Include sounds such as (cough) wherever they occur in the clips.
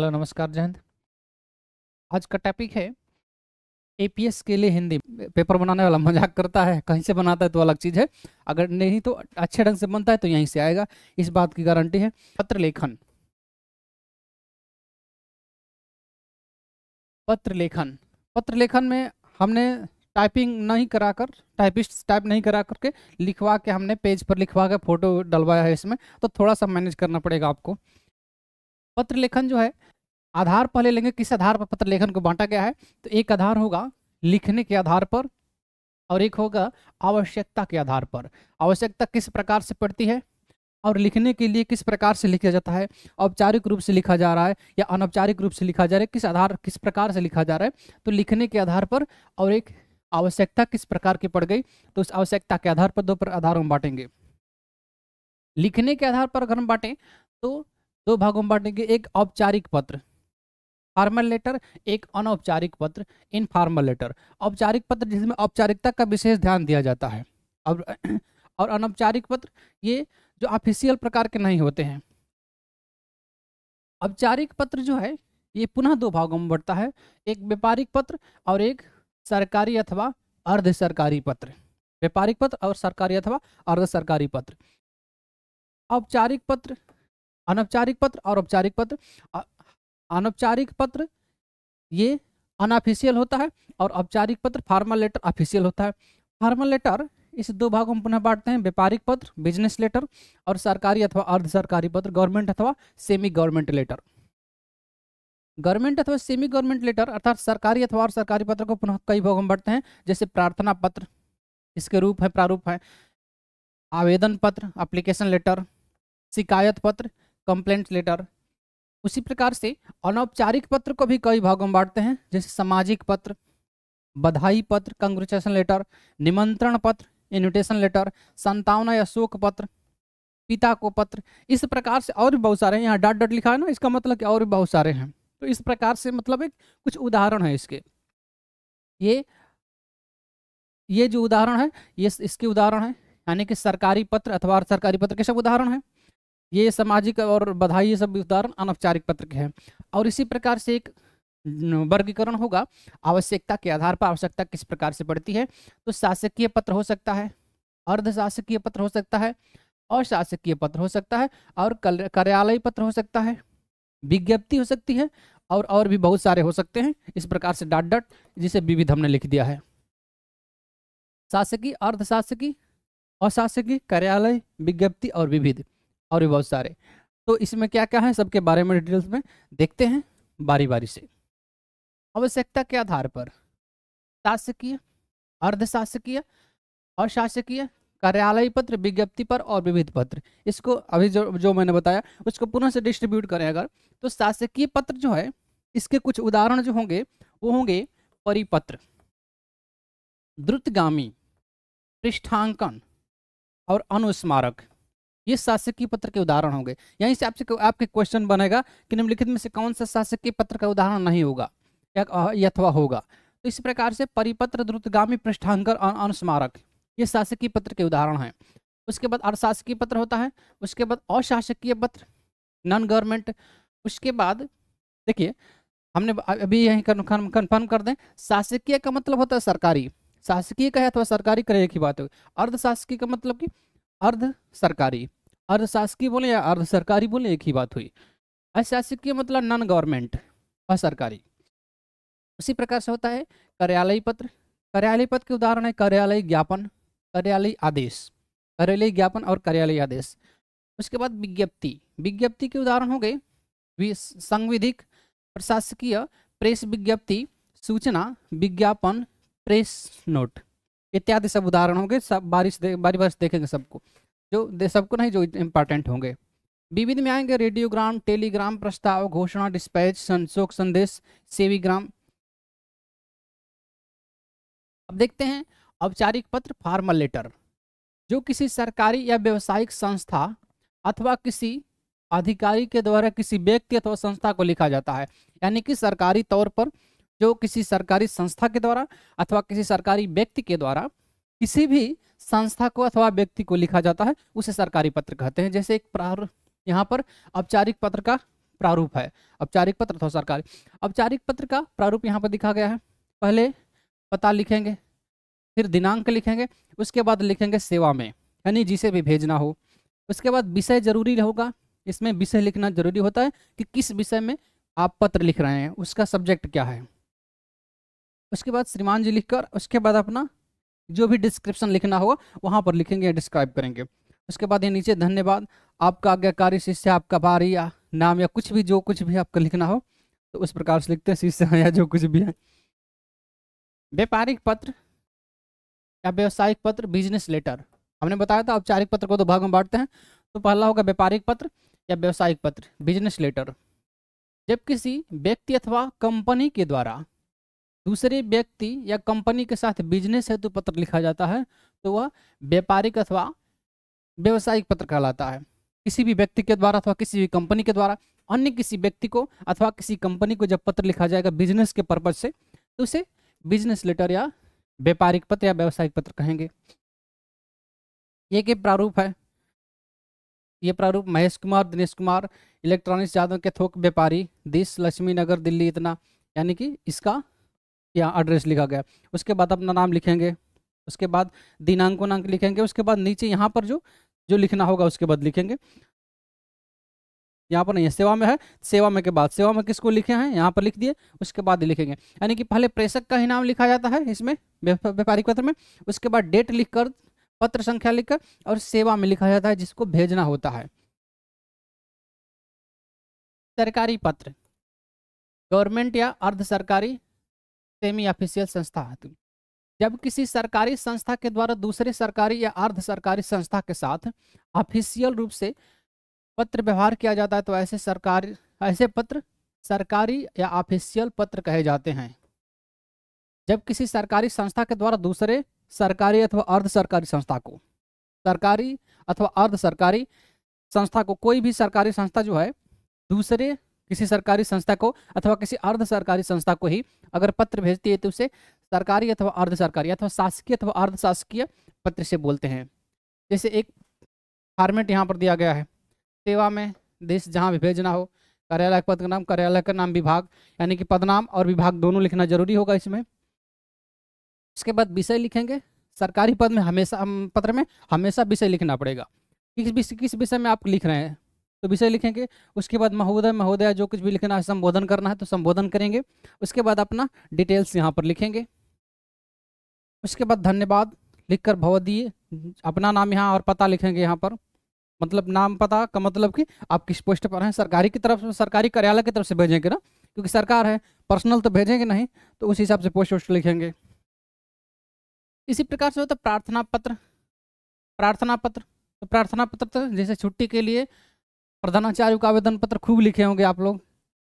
hello नमस्कार जयंत आज का टॉपिक है एपीएस के लिए हिंदी पेपर बनाने वाला मजाक करता है कहीं से बनाता है तो अलग चीज़ है अगर नहीं तो अच्छे ढंग से बनता है तो यहीं से आएगा इस बात की गारंटी है पत्र लेखन पत्र लेखन पत्र लेखन में हमने टाइपिंग नहीं करा कर टाइपिस्ट टाइप नहीं करा करके लिखवा के हमने पेज पर लिखवा के फोटो डलवाया है इसमें तो थोड़ा सा मैनेज करना पड़ेगा आपको पत्र लेखन जो है आधार पहले लेंगे किस आधार पर पत्र लेखन को बांटा गया है तो एक आधार होगा लिखने के आधार पर और एक होगा आवश्यकता के आधार पर आवश्यकता किस प्रकार से पड़ती है और लिखने के लिए किस प्रकार से लिखा जाता है औपचारिक रूप से लिखा जा रहा है या अनौपचारिक रूप से लिखा जा रहा है किस आधार किस प्रकार से लिखा जा रहा है तो लिखने के आधार पर और एक आवश्यकता किस प्रकार की पड़ गई तो उस आवश्यकता के आधार पर दो पर आधार हम बांटेंगे लिखने के आधार पर अगर हम बांटें तो दो भागों में बांटने के एक औपचारिक पत्र फार्मल लेटर एक अनौपचारिक पत्र इन फार्मल लेटर औपचारिक पत्र जिसमें औपचारिकता का विशेष ध्यान दिया जाता है अब (clears throat) और अनौपचारिक पत्र ये जो ऑफिशियल प्रकार के नहीं होते हैं औपचारिक पत्र जो है ये पुनः दो भागों में बढ़ता है एक व्यापारिक पत्र और एक सरकारी अथवा अर्ध सरकारी पत्र व्यापारिक पत्र और सरकारी अथवा अर्ध सरकारी पत्र औपचारिक पत्र अनौपचारिक पत्र और औपचारिक पत्र अनौपचारिक पत्र ये अनऑफिशियल होता है और औपचारिक पत्र फार्मल लेटर ऑफिशियल होता है फार्मल लेटर इस दो भागों में पुनः बांटते हैं व्यापारिक पत्र बिजनेस लेटर और सरकारी अथवा अर्ध सरकारी पत्र गवर्नमेंट अथवा सेमी गवर्नमेंट लेटर गवर्नमेंट अथवा सेमी गवर्नमेंट लेटर अर्थात सरकारी अथवा और सरकारी पत्र को पुनः कई भागों में बांटते हैं जैसे प्रार्थना पत्र इसके रूप है प्रारूप है आवेदन पत्र अप्लीकेशन लेटर शिकायत पत्र कंप्लेंट लेटर उसी प्रकार से अनौपचारिक पत्र को भी कई भागों में बांटते हैं जैसे सामाजिक पत्र बधाई पत्र कंग्रेचुलेशन लेटर निमंत्रण पत्र इन्विटेशन लेटर संतावना या शोक पत्र पिता को पत्र इस प्रकार से और भी बहुत सारे हैं यहाँ डॉट डॉट लिखा है ना इसका मतलब कि और भी बहुत सारे हैं तो इस प्रकार से मतलब एक कुछ उदाहरण है इसके ये ये जो उदाहरण है ये इसके उदाहरण है यानी कि सरकारी पत्र अथवा सरकारी पत्र के सब उदाहरण है ये सामाजिक और बधाई ये सब उदाहरण अनौपचारिक पत्र के हैं और इसी प्रकार से एक वर्गीकरण होगा आवश्यकता के आधार पर आवश्यकता किस प्रकार से बढ़ती है तो शासकीय पत्र हो सकता है अर्ध शासकीय पत्र हो सकता है अशासकीय पत्र हो सकता है और कार्यालय पत्र हो सकता है विज्ञप्ति हो सकती है और और भी बहुत सारे हो सकते हैं इस प्रकार से डॉट डॉट जिसे विविध हमने लिख दिया है शासकीय अर्धशासकीय अशासकीय कार्यालय विज्ञप्ति और विविध और भी बहुत सारे तो इसमें क्या क्या है सबके बारे में डिटेल्स में देखते हैं बारी बारी से आवश्यकता के आधार पर शासकीय अर्धशासकीय और शासकीय कार्यालय पत्र विज्ञप्ति पर और विविध पत्र इसको अभी जो जो मैंने बताया उसको पुनः से डिस्ट्रीब्यूट करें अगर तो शासकीय पत्र जो है इसके कुछ उदाहरण जो होंगे वो होंगे परिपत्र द्रुतगामी पृष्ठांकन और अनुस्मारक ये शासकीय पत्र के उदाहरण होंगे यहीं से आपसे आपके क्वेश्चन बनेगा कि निम्नलिखित में से कौन सा शासकीय पत्र का उदाहरण नहीं होगा अथवा होगा तो इस प्रकार से परिपत्र द्रुतगामी पृष्ठांकर अनुस्मारक ये शासकीय पत्र के उदाहरण हैं उसके बाद अर्शासकीय पत्र होता है उसके बाद अशासकीय पत्र नॉन गवर्नमेंट उसके बाद देखिए हमने अभी यही कन्फर्म कर दें शासकीय का मतलब होता है सरकारी शासकीय का है अथवा सरकारी करे की बात होगी अर्धशासकीय का मतलब कि अर्ध सरकारी अर्ध शासकीय बोले या अर्ध सरकारी बोले एक ही बात हुई अशासकीय मतलब नॉन गवर्नमेंट असरकारी उसी प्रकार से होता है कार्यालय पत्र कार्यालय पत्र के उदाहरण है कार्यालय ज्ञापन कार्यालय आदेश कार्यालय ज्ञापन और कार्यालय आदेश उसके बाद विज्ञप्ति विज्ञप्ति के उदाहरण हो गए संविधिक प्रशासकीय प्रेस विज्ञप्ति सूचना विज्ञापन प्रेस नोट इत्यादि सब उदाहरण होंगे सब बारिश दे, बारी बारिश देखेंगे सबको जो सबको नहीं जो इम्पॉर्टेंट होंगे विविध में आएंगे रेडियोग्राम टेलीग्राम प्रस्ताव घोषणा डिस्पैच संशोक संदेश सेवीग्राम अब देखते हैं औपचारिक पत्र फार्मल लेटर जो किसी सरकारी या व्यवसायिक संस्था अथवा किसी अधिकारी के द्वारा किसी व्यक्ति अथवा संस्था को लिखा जाता है यानी कि सरकारी तौर पर जो किसी सरकारी संस्था के द्वारा अथवा किसी सरकारी व्यक्ति के द्वारा किसी भी संस्था को अथवा व्यक्ति को लिखा जाता है उसे सरकारी पत्र कहते हैं जैसे एक प्रारूप यहाँ पर औपचारिक पत्र का प्रारूप है औपचारिक पत्र अथवा सरकारी औपचारिक पत्र का प्रारूप यहाँ पर दिखा गया है पहले पता लिखेंगे फिर दिनांक लिखेंगे उसके बाद लिखेंगे सेवा में यानी जिसे भी भेजना हो उसके बाद विषय जरूरी होगा इसमें विषय लिखना जरूरी होता है कि किस विषय में आप पत्र लिख रहे हैं उसका सब्जेक्ट क्या है उसके बाद श्रीमान जी लिखकर उसके बाद अपना जो भी डिस्क्रिप्शन लिखना होगा वहाँ पर लिखेंगे या डिस्क्राइब करेंगे उसके बाद ये नीचे धन्यवाद आपका आज्ञाकारी शिष्य आपका बारी या नाम या कुछ भी जो कुछ भी आपका लिखना हो तो उस प्रकार से लिखते हैं शिष्य है या जो कुछ भी है व्यापारिक पत्र या व्यावसायिक पत्र बिजनेस लेटर हमने बताया था औपचारिक पत्र को दो भाग में बांटते हैं तो पहला होगा व्यापारिक पत्र या व्यावसायिक पत्र बिजनेस लेटर जब किसी व्यक्ति अथवा कंपनी के द्वारा दूसरे व्यक्ति या कंपनी के साथ बिजनेस हेतु पत्र लिखा जाता है तो वह व्यापारिक अथवा व्यवसायिक पत्र कहलाता है किसी भी व्यक्ति के द्वारा अथवा किसी भी कंपनी के द्वारा अन्य किसी व्यक्ति को अथवा किसी कंपनी को जब पत्र लिखा जाएगा बिजनेस के पर्पज से तो उसे बिजनेस लेटर या व्यापारिक पत्र या व्यावसायिक पत्र कहेंगे ये के प्रारूप है ये प्रारूप महेश कुमार दिनेश कुमार इलेक्ट्रॉनिक्स यादव के थोक व्यापारी दिस लक्ष्मी नगर दिल्ली इतना यानी कि इसका यहाँ एड्रेस लिखा गया उसके बाद अपना नाम लिखेंगे उसके बाद दिनांक वनांक लिखेंगे उसके बाद नीचे यहाँ पर जो जो लिखना होगा उसके बाद लिखेंगे यहाँ पर नहीं है सेवा में है सेवा में के बाद सेवा में किसको लिखे हैं यहाँ पर लिख दिए उसके बाद लिखेंगे यानी कि पहले प्रेषक का ही नाम लिखा जाता है इसमें व्यापारिक पत्र में उसके बाद डेट लिखकर पत्र संख्या लिखकर और सेवा में लिखा जाता है जिसको भेजना होता है सरकारी पत्र गवर्नमेंट या अर्ध सरकारी सेमी ऑफिशियल संस्था होती है जब किसी सरकारी संस्था के द्वारा दूसरे सरकारी या अर्ध सरकारी संस्था के साथ ऑफिशियल रूप से पत्र व्यवहार किया जाता है तो ऐसे सरकारी ऐसे पत्र सरकारी या ऑफिशियल पत्र कहे जाते हैं जब किसी सरकारी संस्था के द्वारा दूसरे सरकारी अथवा अर्ध सरकारी संस्था को सरकारी अथवा अर्ध सरकारी संस्था को कोई भी सरकारी संस्था जो है दूसरे किसी सरकारी संस्था को अथवा किसी अर्ध सरकारी संस्था को ही अगर पत्र भेजती है तो उसे सरकारी अथवा अर्ध सरकारी अथवा शासकीय अथवा अर्ध शासकीय पत्र से बोलते हैं जैसे एक फार्मेट यहाँ पर दिया गया है सेवा में देश जहाँ भी भेजना हो कार्यालय पद का नाम कार्यालय का नाम विभाग यानी कि पदनाम और विभाग दोनों लिखना जरूरी होगा इसमें इसके बाद विषय लिखेंगे सरकारी पद में हमेशा पत्र में हमेशा विषय लिखना पड़ेगा किस किस विषय में आप लिख रहे हैं तो विषय लिखेंगे उसके बाद महोदय महोदया जो कुछ भी लिखना है संबोधन करना है तो संबोधन करेंगे उसके बाद अपना डिटेल्स यहाँ पर लिखेंगे उसके बाद धन्यवाद लिखकर भवदीय अपना नाम यहाँ और पता लिखेंगे यहाँ पर मतलब नाम पता का मतलब कि आप किस पोस्ट पर हैं सरकारी की तरफ से सरकारी कार्यालय की तरफ से भेजेंगे ना क्योंकि सरकार है पर्सनल तो भेजेंगे नहीं तो उस हिसाब से पोस्ट वोस्ट लिखेंगे इसी प्रकार से होता प्रार्थना पत्र प्रार्थना पत्र तो प्रार्थना पत्र तो जैसे छुट्टी के लिए प्रधानाचार्य का आवेदन पत्र खूब लिखे होंगे आप लोग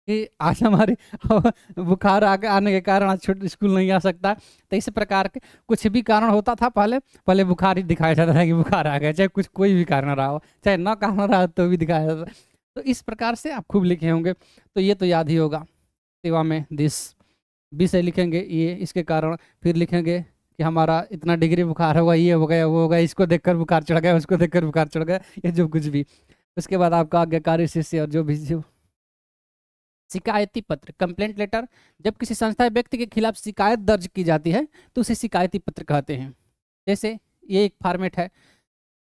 कि आज हमारे (laughs) बुखार आगे आने के कारण आज छोटे स्कूल नहीं आ सकता तो इस प्रकार के कुछ भी कारण होता था पहले पहले बुखार ही दिखाया जाता था कि बुखार आ गया चाहे कुछ कोई भी कारण रहा हो चाहे ना कारण रहा तो भी दिखाया जाता था तो इस प्रकार से आप खूब लिखे होंगे तो ये तो याद ही होगा सेवा में दिस विषय लिखेंगे ये इसके कारण फिर लिखेंगे कि हमारा इतना डिग्री बुखार होगा ये हो गया वो हो गया इसको देखकर बुखार चढ़ गया उसको देखकर बुखार चढ़ गया ये जो कुछ भी उसके बाद आपका आज्ञाकारी शिष्य और जो भी जो शिकायती पत्र कंप्लेंट लेटर जब किसी संस्था व्यक्ति के खिलाफ शिकायत दर्ज की जाती है तो उसे शिकायती पत्र कहते हैं जैसे ये एक फॉर्मेट है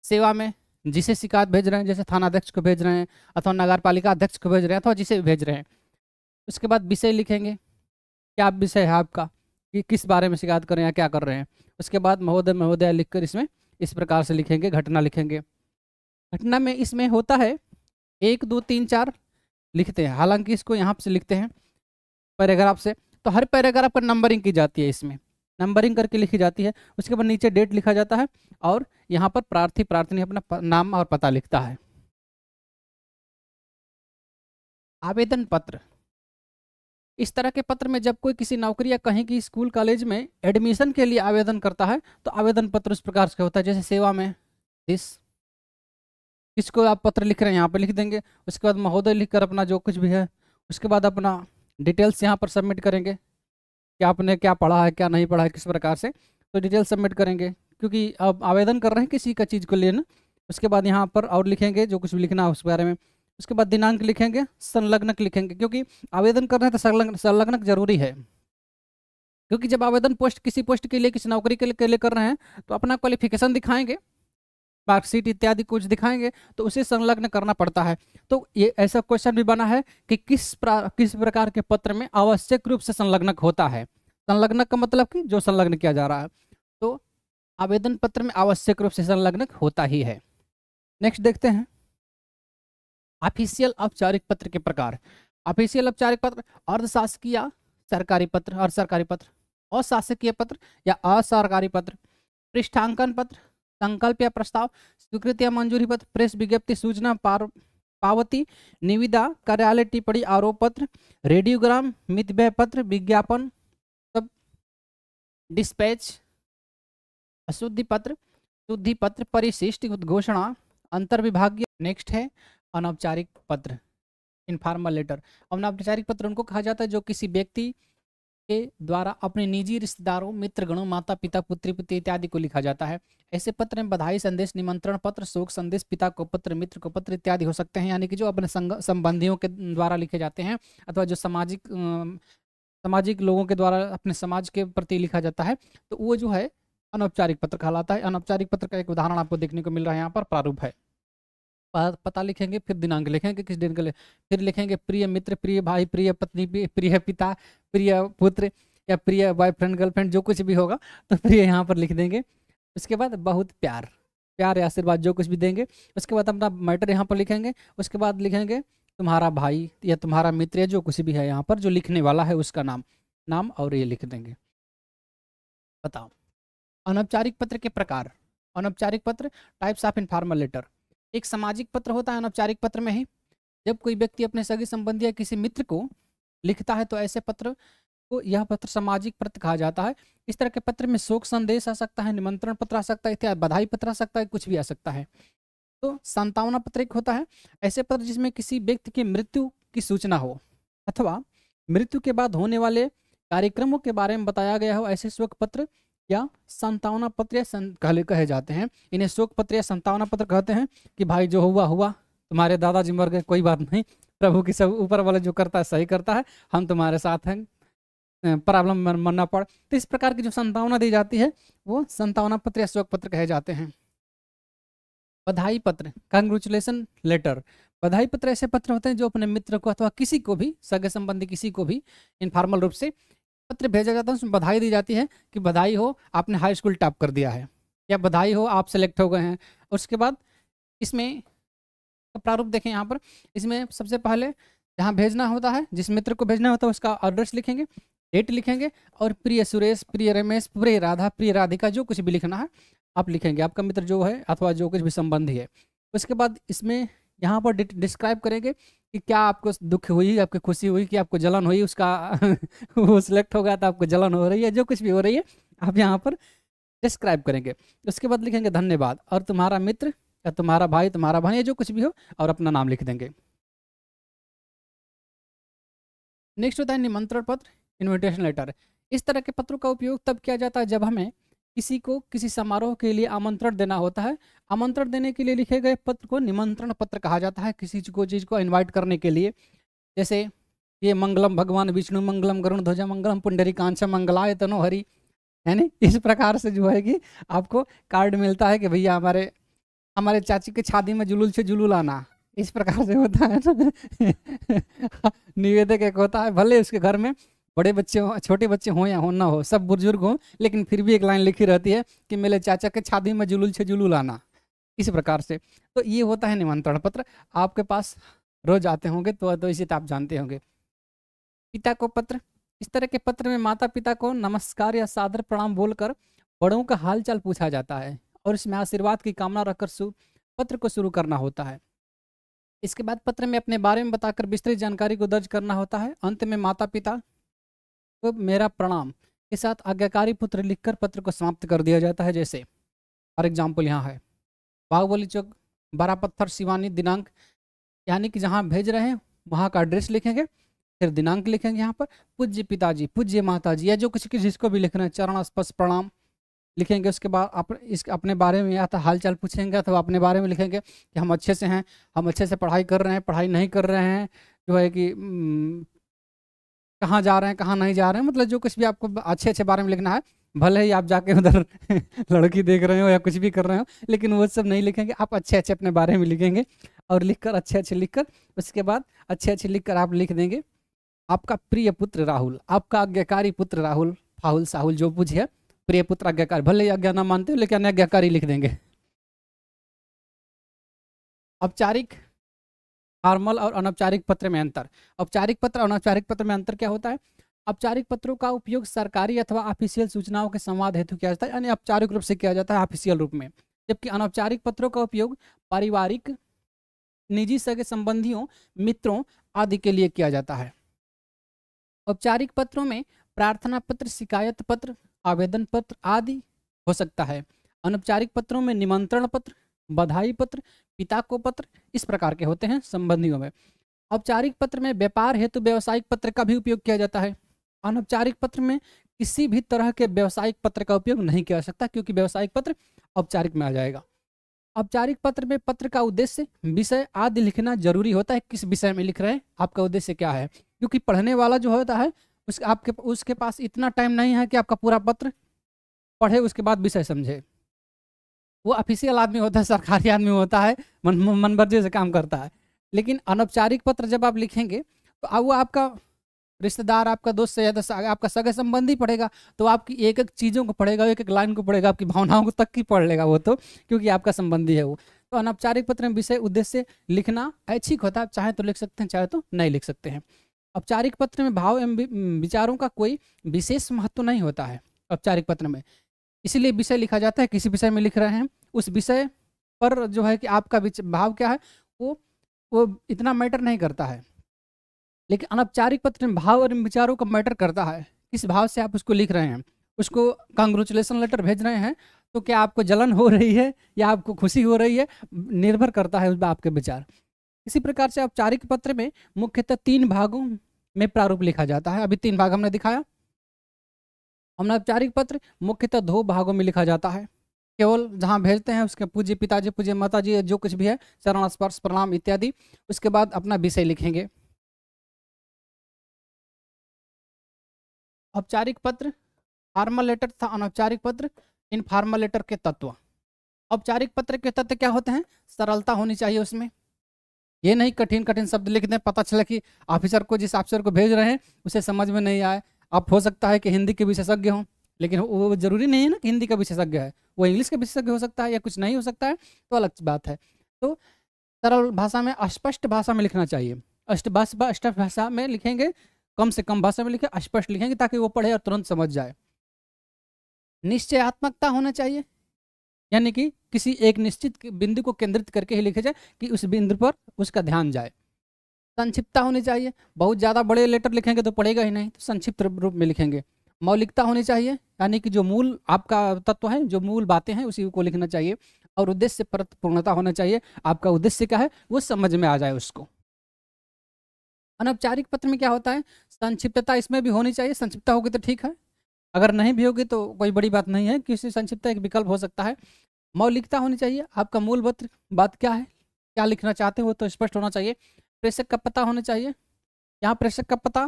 सेवा में जिसे शिकायत भेज रहे हैं जैसे थाना अध्यक्ष को भेज रहे हैं अथवा नगर पालिका अध्यक्ष को भेज रहे हैं अथवा जिसे भेज रहे हैं उसके बाद विषय लिखेंगे क्या विषय है आपका कि किस बारे में शिकायत कर रहे हैं क्या कर रहे हैं उसके बाद महोदय महोदय लिखकर इसमें इस प्रकार से लिखेंगे घटना लिखेंगे घटना में इसमें होता है एक दो तीन चार लिखते हैं हालांकि इसको यहाँ से लिखते हैं पैराग्राफ से तो हर पैराग्राफ पर नंबरिंग की जाती है इसमें नंबरिंग करके लिखी जाती है उसके बाद नीचे डेट लिखा जाता है और यहाँ पर प्रार्थी प्रार्थनी अपना नाम और पता लिखता है आवेदन पत्र इस तरह के पत्र में जब कोई किसी नौकरी या कहीं की स्कूल कॉलेज में एडमिशन के लिए आवेदन करता है तो आवेदन पत्र उस प्रकार से होता है जैसे सेवा में दिस किसको आप पत्र लिख रहे हैं यहाँ पर लिख देंगे उसके बाद महोदय लिखकर अपना जो कुछ भी है उसके बाद अपना डिटेल्स यहाँ पर सबमिट करेंगे कि आपने क्या पढ़ा है क्या नहीं पढ़ा है किस प्रकार से तो डिटेल्स सबमिट करेंगे क्योंकि अब आवेदन कर रहे हैं किसी का चीज़ को लेना उसके बाद यहाँ पर और लिखेंगे जो कुछ भी लिखना है उस बारे में उसके बाद दिनांक लिखेंगे संलग्नक लिखेंगे क्योंकि आवेदन कर रहे हैं तो संलग्न संलग्नक जरूरी है क्योंकि जब आवेदन पोस्ट किसी पोस्ट के लिए किसी नौकरी के लिए, के लिए कर रहे हैं तो अपना क्वालिफिकेशन दिखाएंगे मार्कशीट इत्यादि कुछ दिखाएंगे तो उसे संलग्न करना पड़ता है तो ये ऐसा क्वेश्चन भी बना है कि किस प्रा, किस प्रकार के पत्र में आवश्यक रूप से संलग्नक होता है संलग्नक का मतलब कि जो संलग्न किया जा रहा है तो आवेदन पत्र में आवश्यक रूप से संलग्नक होता ही है नेक्स्ट देखते हैं ऑफिशियल औपचारिक पत्र के प्रकार ऑफिशियल औपचारिक पत्र अर्धशासकीय सरकारी पत्र अर्धसरकारी सरकारी पत्र अशासकीय पत्र या असरकारी पत्र पृष्ठांकन पत्र संकल्प या प्रस्ताव स्वीकृति या मंजूरी पत्र प्रेस विज्ञप्ति सूचना पार पावती निविदा कार्यालय टिप्पणी आरोप पत्र रेडियोग्राम मित पत्र विज्ञापन सब डिस्पैच अशुद्धि पत्र शुद्धि पत्र परिशिष्ट घोषणा विभागीय नेक्स्ट है अनौपचारिक पत्र इनफॉर्मल लेटर अनौपचारिक पत्र उनको कहा जाता है जो किसी व्यक्ति के द्वारा अपने निजी रिश्तेदारों मित्रगणों माता पिता पुत्री पुत्री इत्यादि को लिखा जाता है ऐसे पत्र में बधाई संदेश निमंत्रण पत्र शोक संदेश पिता को पत्र मित्र को पत्र इत्यादि हो सकते हैं यानी कि जो अपने संबंधियों के द्वारा लिखे जाते हैं अथवा जो सामाजिक सामाजिक लोगों के द्वारा अपने समाज के प्रति लिखा जाता है तो वो जो है अनौपचारिक पत्र कहलाता है अनौपचारिक पत्र का एक उदाहरण आपको देखने को मिल रहा है यहाँ पर प्रारूप है पता लिखेंगे फिर दिनांक लिखेंगे किस दिन के फिर लिखेंगे प्रिय मित्र प्रिय भाई प्रिय पत्नी प्रिय पिता प्रिय पुत्र या प्रिय बॉयफ्रेंड गर्लफ्रेंड जो कुछ भी होगा तो प्रिय यहाँ पर लिख देंगे उसके बाद बहुत प्यार प्यार या आशीर्वाद जो कुछ भी देंगे उसके बाद अपना मैटर यहाँ पर लिखेंगे उसके बाद लिखेंगे तुम्हारा भाई या तुम्हारा मित्र या जो कुछ भी है यहाँ पर जो लिखने वाला है उसका नाम नाम और ये लिख देंगे बताओ अनौपचारिक पत्र के प्रकार अनौपचारिक पत्र टाइप्स ऑफ इन्फॉर्मल लेटर एक सामाजिक पत्र होता है अनौपचारिक पत्र में ही जब कोई व्यक्ति अपने सगे संबंधी या किसी मित्र को लिखता है तो ऐसे पत्र को यह पत्र सामाजिक पत्र कहा जाता है इस तरह के पत्र में शोक संदेश आ सकता है निमंत्रण पत्र आ सकता है बधाई पत्र आ सकता है कुछ भी आ सकता है तो सांतावना पत्र एक होता है ऐसे पत्र जिसमें किसी व्यक्ति की मृत्यु की सूचना हो अथवा मृत्यु के बाद होने वाले कार्यक्रमों के बारे में बताया गया हो ऐसे शोक पत्र या संतावना पत्र कहले कहे जाते हैं इन्हें शोक पत्र या संतावना पत्र कहते हैं कि भाई जो हुआ हुआ तुम्हारे दादाजी मर गए कोई बात नहीं प्रभु की सब ऊपर वाले जो करता है सही करता है हम तुम्हारे साथ हैं प्रॉब्लम मरना पड़ तो इस प्रकार की जो संतावना दी जाती है वो संतावना पत्र या शोक पत्र कहे जाते हैं बधाई पत्र कंग्रेचुलेसन लेटर बधाई पत्र ऐसे पत्र होते हैं जो अपने मित्र को अथवा किसी को भी सगे संबंधी किसी को भी इनफॉर्मल रूप से पत्र भेजा जाता है उसमें बधाई दी जाती है कि बधाई हो आपने हाई स्कूल टॉप कर दिया है या बधाई हो आप सेलेक्ट हो गए हैं उसके बाद इसमें प्रारूप देखें यहाँ पर इसमें सबसे पहले जहाँ भेजना होता है जिस मित्र को भेजना होता है उसका एड्रेस लिखेंगे डेट लिखेंगे और प्रिय सुरेश प्रिय रमेश प्रिय राधा प्रिय राधिका जो कुछ भी लिखना है आप लिखेंगे आपका मित्र जो है अथवा जो कुछ भी संबंधी है उसके बाद इसमें यहाँ पर डिस्क्राइब करेंगे कि क्या आपको दुख हुई आपकी खुशी हुई कि आपको जलन हुई उसका (laughs) वो सिलेक्ट हो गया तो आपको जलन हो रही है जो कुछ भी हो रही है आप यहाँ पर डिस्क्राइब करेंगे उसके बाद लिखेंगे धन्यवाद और तुम्हारा मित्र या तुम्हारा भाई तुम्हारा भाई जो कुछ भी हो और अपना नाम लिख देंगे नेक्स्ट होता है निमंत्रण पत्र इन्विटेशन लेटर इस तरह के पत्रों का उपयोग तब किया जाता है जब हमें किसी को किसी समारोह के लिए आमंत्रण देना होता है आमंत्रण देने के लिए लिखे गए पत्र को निमंत्रण पत्र कहा जाता है किसी को चीज़ को इन्वाइट करने के लिए जैसे ये मंगलम भगवान विष्णु मंगलम गरुण ध्वजा मंगलम पुंडरी कांचा मंगलाय तनो हरि यानी इस प्रकार से जो है कि आपको कार्ड मिलता है कि भैया हमारे हमारे चाची के छादी में जुलूल से जुलूल आना इस प्रकार से होता है (laughs) निवेदक एक होता है भले उसके घर में बड़े बच्चे हो छोटे बच्चे हों या हो ना हो सब बुजुर्ग हों लेकिन फिर भी एक लाइन लिखी रहती है कि मेरे चाचा के छादी में जुलूल छे जुलूल आना इस प्रकार से तो ये होता है निमंत्रण पत्र आपके पास रोज आते होंगे तो, तो इसे तो आप जानते होंगे पिता को पत्र इस तरह के पत्र में माता पिता को नमस्कार या सादर प्रणाम बोलकर बड़ों का हालचाल पूछा जाता है और इसमें आशीर्वाद की कामना रखकर पत्र को शुरू करना होता है इसके बाद पत्र में अपने बारे में बताकर विस्तृत जानकारी को दर्ज करना होता है अंत में माता पिता मेरा प्रणाम के साथ आज्ञाकारी पुत्र लिखकर पत्र को समाप्त कर दिया जाता है जैसे फॉर एग्जाम्पल यहाँ है बाहुबली चौक बारा पत्थर शिवानी दिनांक यानी कि जहाँ भेज रहे हैं वहाँ का एड्रेस लिखेंगे फिर दिनांक लिखेंगे यहाँ पर पूज्य पिताजी पूज्य माताजी या जो कुछ किसी जिसको भी लिखना है चरण स्पर्श प्रणाम लिखेंगे उसके बाद आप इस अपने बारे में या तो हालचाल पूछेंगे अथवा अपने बारे में लिखेंगे कि हम अच्छे से हैं हम अच्छे से पढ़ाई कर रहे हैं पढ़ाई नहीं कर रहे हैं जो है कि कहाँ जा रहे हैं कहाँ नहीं जा रहे हैं मतलब जो कुछ भी आपको अच्छे अच्छे बारे में लिखना है भले ही आप जाके उधर (laughs) लड़की देख रहे हो या कुछ भी कर रहे हो लेकिन वो सब नहीं लिखेंगे आप अच्छे अच्छे अपने बारे में लिखेंगे और लिखकर अच्छे अच्छे लिखकर उसके बाद अच्छे अच्छे लिखकर आप लिख देंगे आपका प्रिय पुत्र राहुल आपका आज्ञाकारी पुत्र राहुल फाहुल साहुल जो बुझे प्रिय पुत्र आज्ञाकारी भले ही आज्ञा ना मानते हो लेकिन आज्ञाकारी लिख देंगे औपचारिक फॉर्मल और अनौपचारिक पत्र में अंतर औपचारिक पत्र अनौपचारिक पत्र में अंतर क्या होता है औपचारिक पत्रों का उपयोग सरकारी अथवा ऑफिशियल सूचनाओं के संवाद हेतु किया जाता है यानी औपचारिक रूप से किया जाता है ऑफिशियल रूप में जबकि अनौपचारिक पत्रों का उपयोग पारिवारिक निजी सगे संबंधियों मित्रों आदि के लिए किया जाता है औपचारिक पत्रों में प्रार्थना पत्र शिकायत पत्र आवेदन पत्र आदि हो सकता है अनौपचारिक पत्रों में निमंत्रण पत्र बधाई पत्र पिता को पत्र इस प्रकार के होते हैं संबंधियों में औपचारिक पत्र में व्यापार हेतु व्यावसायिक पत्र का भी उपयोग किया जाता है अनौपचारिक पत्र में किसी भी तरह के व्यावसायिक पत्र का उपयोग नहीं किया जा सकता क्योंकि व्यावसायिक पत्र औपचारिक में आ जाएगा औपचारिक पत्र में पत्र का उद्देश्य विषय आदि लिखना जरूरी होता है किस विषय में लिख रहे हैं आपका उद्देश्य क्या है क्योंकि पढ़ने वाला जो होता है उसके आपके उसके पास इतना टाइम नहीं है कि आपका पूरा पत्र पढ़े उसके बाद विषय समझे वो ऑफिशियल आदमी होता है सरकारी आदमी होता है मन मनमर्जी से काम करता है लेकिन अनौपचारिक पत्र जब आप लिखेंगे तो वो आपका रिश्तेदार आपका दोस्त से ज़्यादा तो आपका सगे संबंधी पढ़ेगा तो आपकी एक एक चीज़ों को पढ़ेगा एक एक लाइन को पढ़ेगा आपकी भावनाओं को तक की पढ़ लेगा वो तो क्योंकि आपका संबंधी है वो तो अनौपचारिक पत्र में विषय उद्देश्य लिखना ऐच्छिक होता है चाहे तो लिख सकते हैं चाहे तो नहीं लिख सकते हैं औपचारिक पत्र में भाव एवं विचारों का कोई विशेष महत्व नहीं होता है औपचारिक पत्र में इसीलिए विषय लिखा जाता है किसी विषय में लिख रहे हैं उस विषय पर जो है कि आपका भाव क्या है वो वो इतना मैटर नहीं करता है लेकिन अनौपचारिक पत्र में भाव और विचारों का मैटर करता है किस भाव से आप उसको लिख रहे हैं उसको कंग्रेचुलेसन लेटर भेज रहे हैं तो क्या आपको जलन हो रही है या आपको खुशी हो रही है निर्भर करता है उस आपके विचार इसी प्रकार से औपचारिक पत्र में मुख्यतः तीन भागों में प्रारूप लिखा जाता है अभी तीन भाग हमने दिखाया अनौपचारिक पत्र मुख्यतः दो भागों में लिखा जाता है केवल जहाँ भेजते हैं उसके पूज्य पिताजी पूज्य माता जी जो कुछ भी है चरण स्पर्श प्रणाम इत्यादि उसके बाद अपना विषय लिखेंगे औपचारिक पत्र फार्मल लेटर तथा अनौपचारिक पत्र इन फार्मल लेटर के तत्व औपचारिक पत्र के तत्व क्या होते हैं सरलता होनी चाहिए उसमें ये नहीं कठिन कठिन शब्द लिख दें पता चला कि ऑफिसर को जिस ऑफिसर को भेज रहे हैं उसे समझ में नहीं आए आप हो सकता है कि हिंदी के विशेषज्ञ हों लेकिन वो जरूरी नहीं है ना कि हिंदी का विशेषज्ञ है वो इंग्लिश का विशेषज्ञ हो सकता है या कुछ नहीं हो सकता है तो अलग बात है तो सरल भाषा में स्पष्ट भाषा में लिखना चाहिए अष्ट भाषा में लिखेंगे कम से कम भाषा में लिखे स्पष्ट लिखेंगे ताकि वो पढ़े और तुरंत समझ जाए निश्चयात्मकता होना चाहिए यानी कि किसी एक निश्चित बिंदु को केंद्रित करके ही लिखे जाए कि उस बिंदु पर उसका ध्यान जाए संक्षिप्त होनी चाहिए बहुत ज़्यादा बड़े लेटर लिखेंगे तो पढ़ेगा ही नहीं तो संक्षिप्त रूप में लिखेंगे मौलिकता होनी चाहिए यानी कि जो मूल आपका तत्व है जो मूल बातें हैं उसी को लिखना चाहिए और उद्देश्य पर पूर्णता होना चाहिए आपका उद्देश्य क्या है वो समझ में आ जाए उसको अनौपचारिक पत्र में क्या होता है संक्षिप्तता इसमें भी होनी चाहिए संक्षिप्तता होगी तो ठीक है अगर नहीं भी होगी तो कोई बड़ी बात नहीं है किसी संक्षिप्तता एक विकल्प हो सकता है मौलिकता होनी चाहिए आपका मूल पत्र बात क्या है क्या लिखना चाहते हो तो स्पष्ट होना चाहिए प्रेषक का पता होना चाहिए यहाँ प्रेषक का पता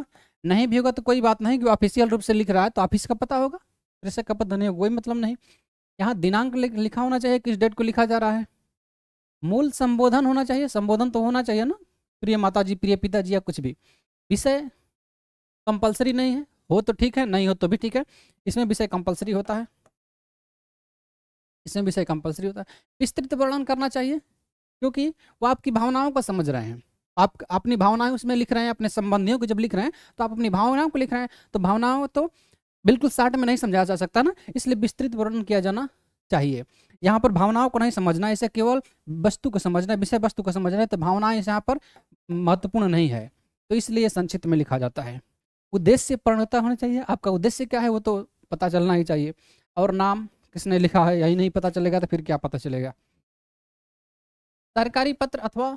नहीं भी होगा तो कोई बात नहीं कि ऑफिशियल रूप से लिख रहा है तो ऑफिस का पता होगा प्रेषक का पता नहीं होगा कोई मतलब नहीं यहाँ दिनांक लिखा होना चाहिए किस डेट को लिखा जा रहा है मूल संबोधन होना चाहिए संबोधन तो होना चाहिए ना प्रिय माता जी प्रिय पिताजी या कुछ भी विषय कंपलसरी नहीं है हो तो ठीक है नहीं हो तो भी ठीक है इसमें विषय कंपलसरी होता है इसमें विषय कंपलसरी होता है विस्तृत वर्णन करना चाहिए क्योंकि वो आपकी भावनाओं को समझ रहे हैं आप अपनी भावनाएं उसमें लिख रहे हैं अपने संबंधियों को जब लिख रहे हैं तो आप अपनी भावनाओं को लिख रहे हैं तो भावनाओं तो बिल्कुल शार्ट में नहीं समझाया जा सकता ना इसलिए विस्तृत वर्णन किया जाना चाहिए यहाँ पर भावनाओं को नहीं समझना इसे केवल वस्तु को समझना है विषय वस्तु को समझना है तो भावनाएं यहाँ पर महत्वपूर्ण नहीं है तो इसलिए संक्षिप्त में लिखा जाता है उद्देश्य प्रणता होना चाहिए आपका उद्देश्य क्या है वो तो पता चलना ही चाहिए और नाम किसने लिखा है यही नहीं पता चलेगा तो फिर क्या पता चलेगा सरकारी पत्र अथवा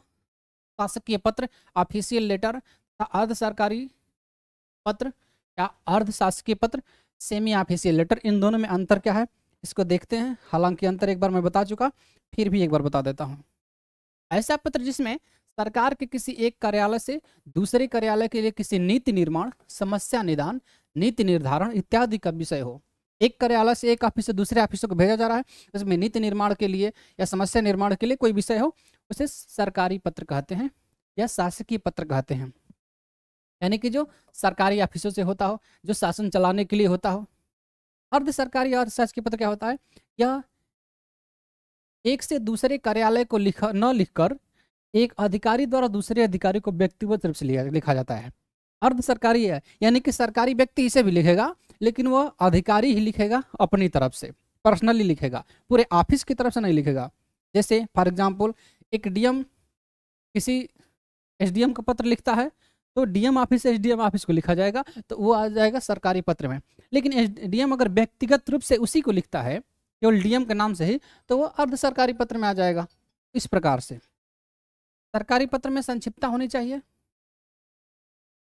शासकीय पत्र ऑफिशियल लेटर तथा अर्ध सरकारी पत्र या अर्ध शासकीय पत्र सेमी ऑफिशियल लेटर इन दोनों में अंतर क्या है इसको देखते हैं हालांकि अंतर एक बार मैं बता चुका फिर भी एक बार बता देता हूँ ऐसा पत्र जिसमें सरकार के किसी एक कार्यालय से दूसरे कार्यालय के लिए किसी नीति निर्माण समस्या निदान नीति निर्धारण इत्यादि का विषय हो एक कार्यालय से एक ऑफिस से दूसरे ऑफिसों को भेजा जा रहा है उसमें नीति निर्माण के लिए या समस्या निर्माण के लिए कोई विषय हो उसे सरकारी पत्र कहते हैं या शासकीय पत्र कहते हैं यानी कि जो सरकारी ऑफिसों से होता हो जो शासन चलाने के लिए होता हो अर्ध सरकारी और शासकीय पत्र क्या होता है यह एक से दूसरे कार्यालय को लिखा न लिखकर एक अधिकारी द्वारा दूसरे अधिकारी को व्यक्तिगत रूप से लिखा जाता है अर्ध सरकारी है यानी कि सरकारी व्यक्ति इसे भी लिखेगा लेकिन वह अधिकारी ही लिखेगा अपनी तरफ से पर्सनली लिखेगा पूरे ऑफिस की तरफ से नहीं लिखेगा जैसे फॉर एग्जाम्पल एक डीएम किसी एसडीएम का पत्र लिखता है तो डीएम ऑफिस एसडीएम ऑफिस को लिखा जाएगा तो वो आ जाएगा सरकारी पत्र में लेकिन डीएम अगर व्यक्तिगत रूप से उसी को लिखता है केवल डीएम के नाम से ही तो वो अर्ध सरकारी पत्र में आ जाएगा इस प्रकार से सरकारी पत्र में संक्षिप्ता होनी चाहिए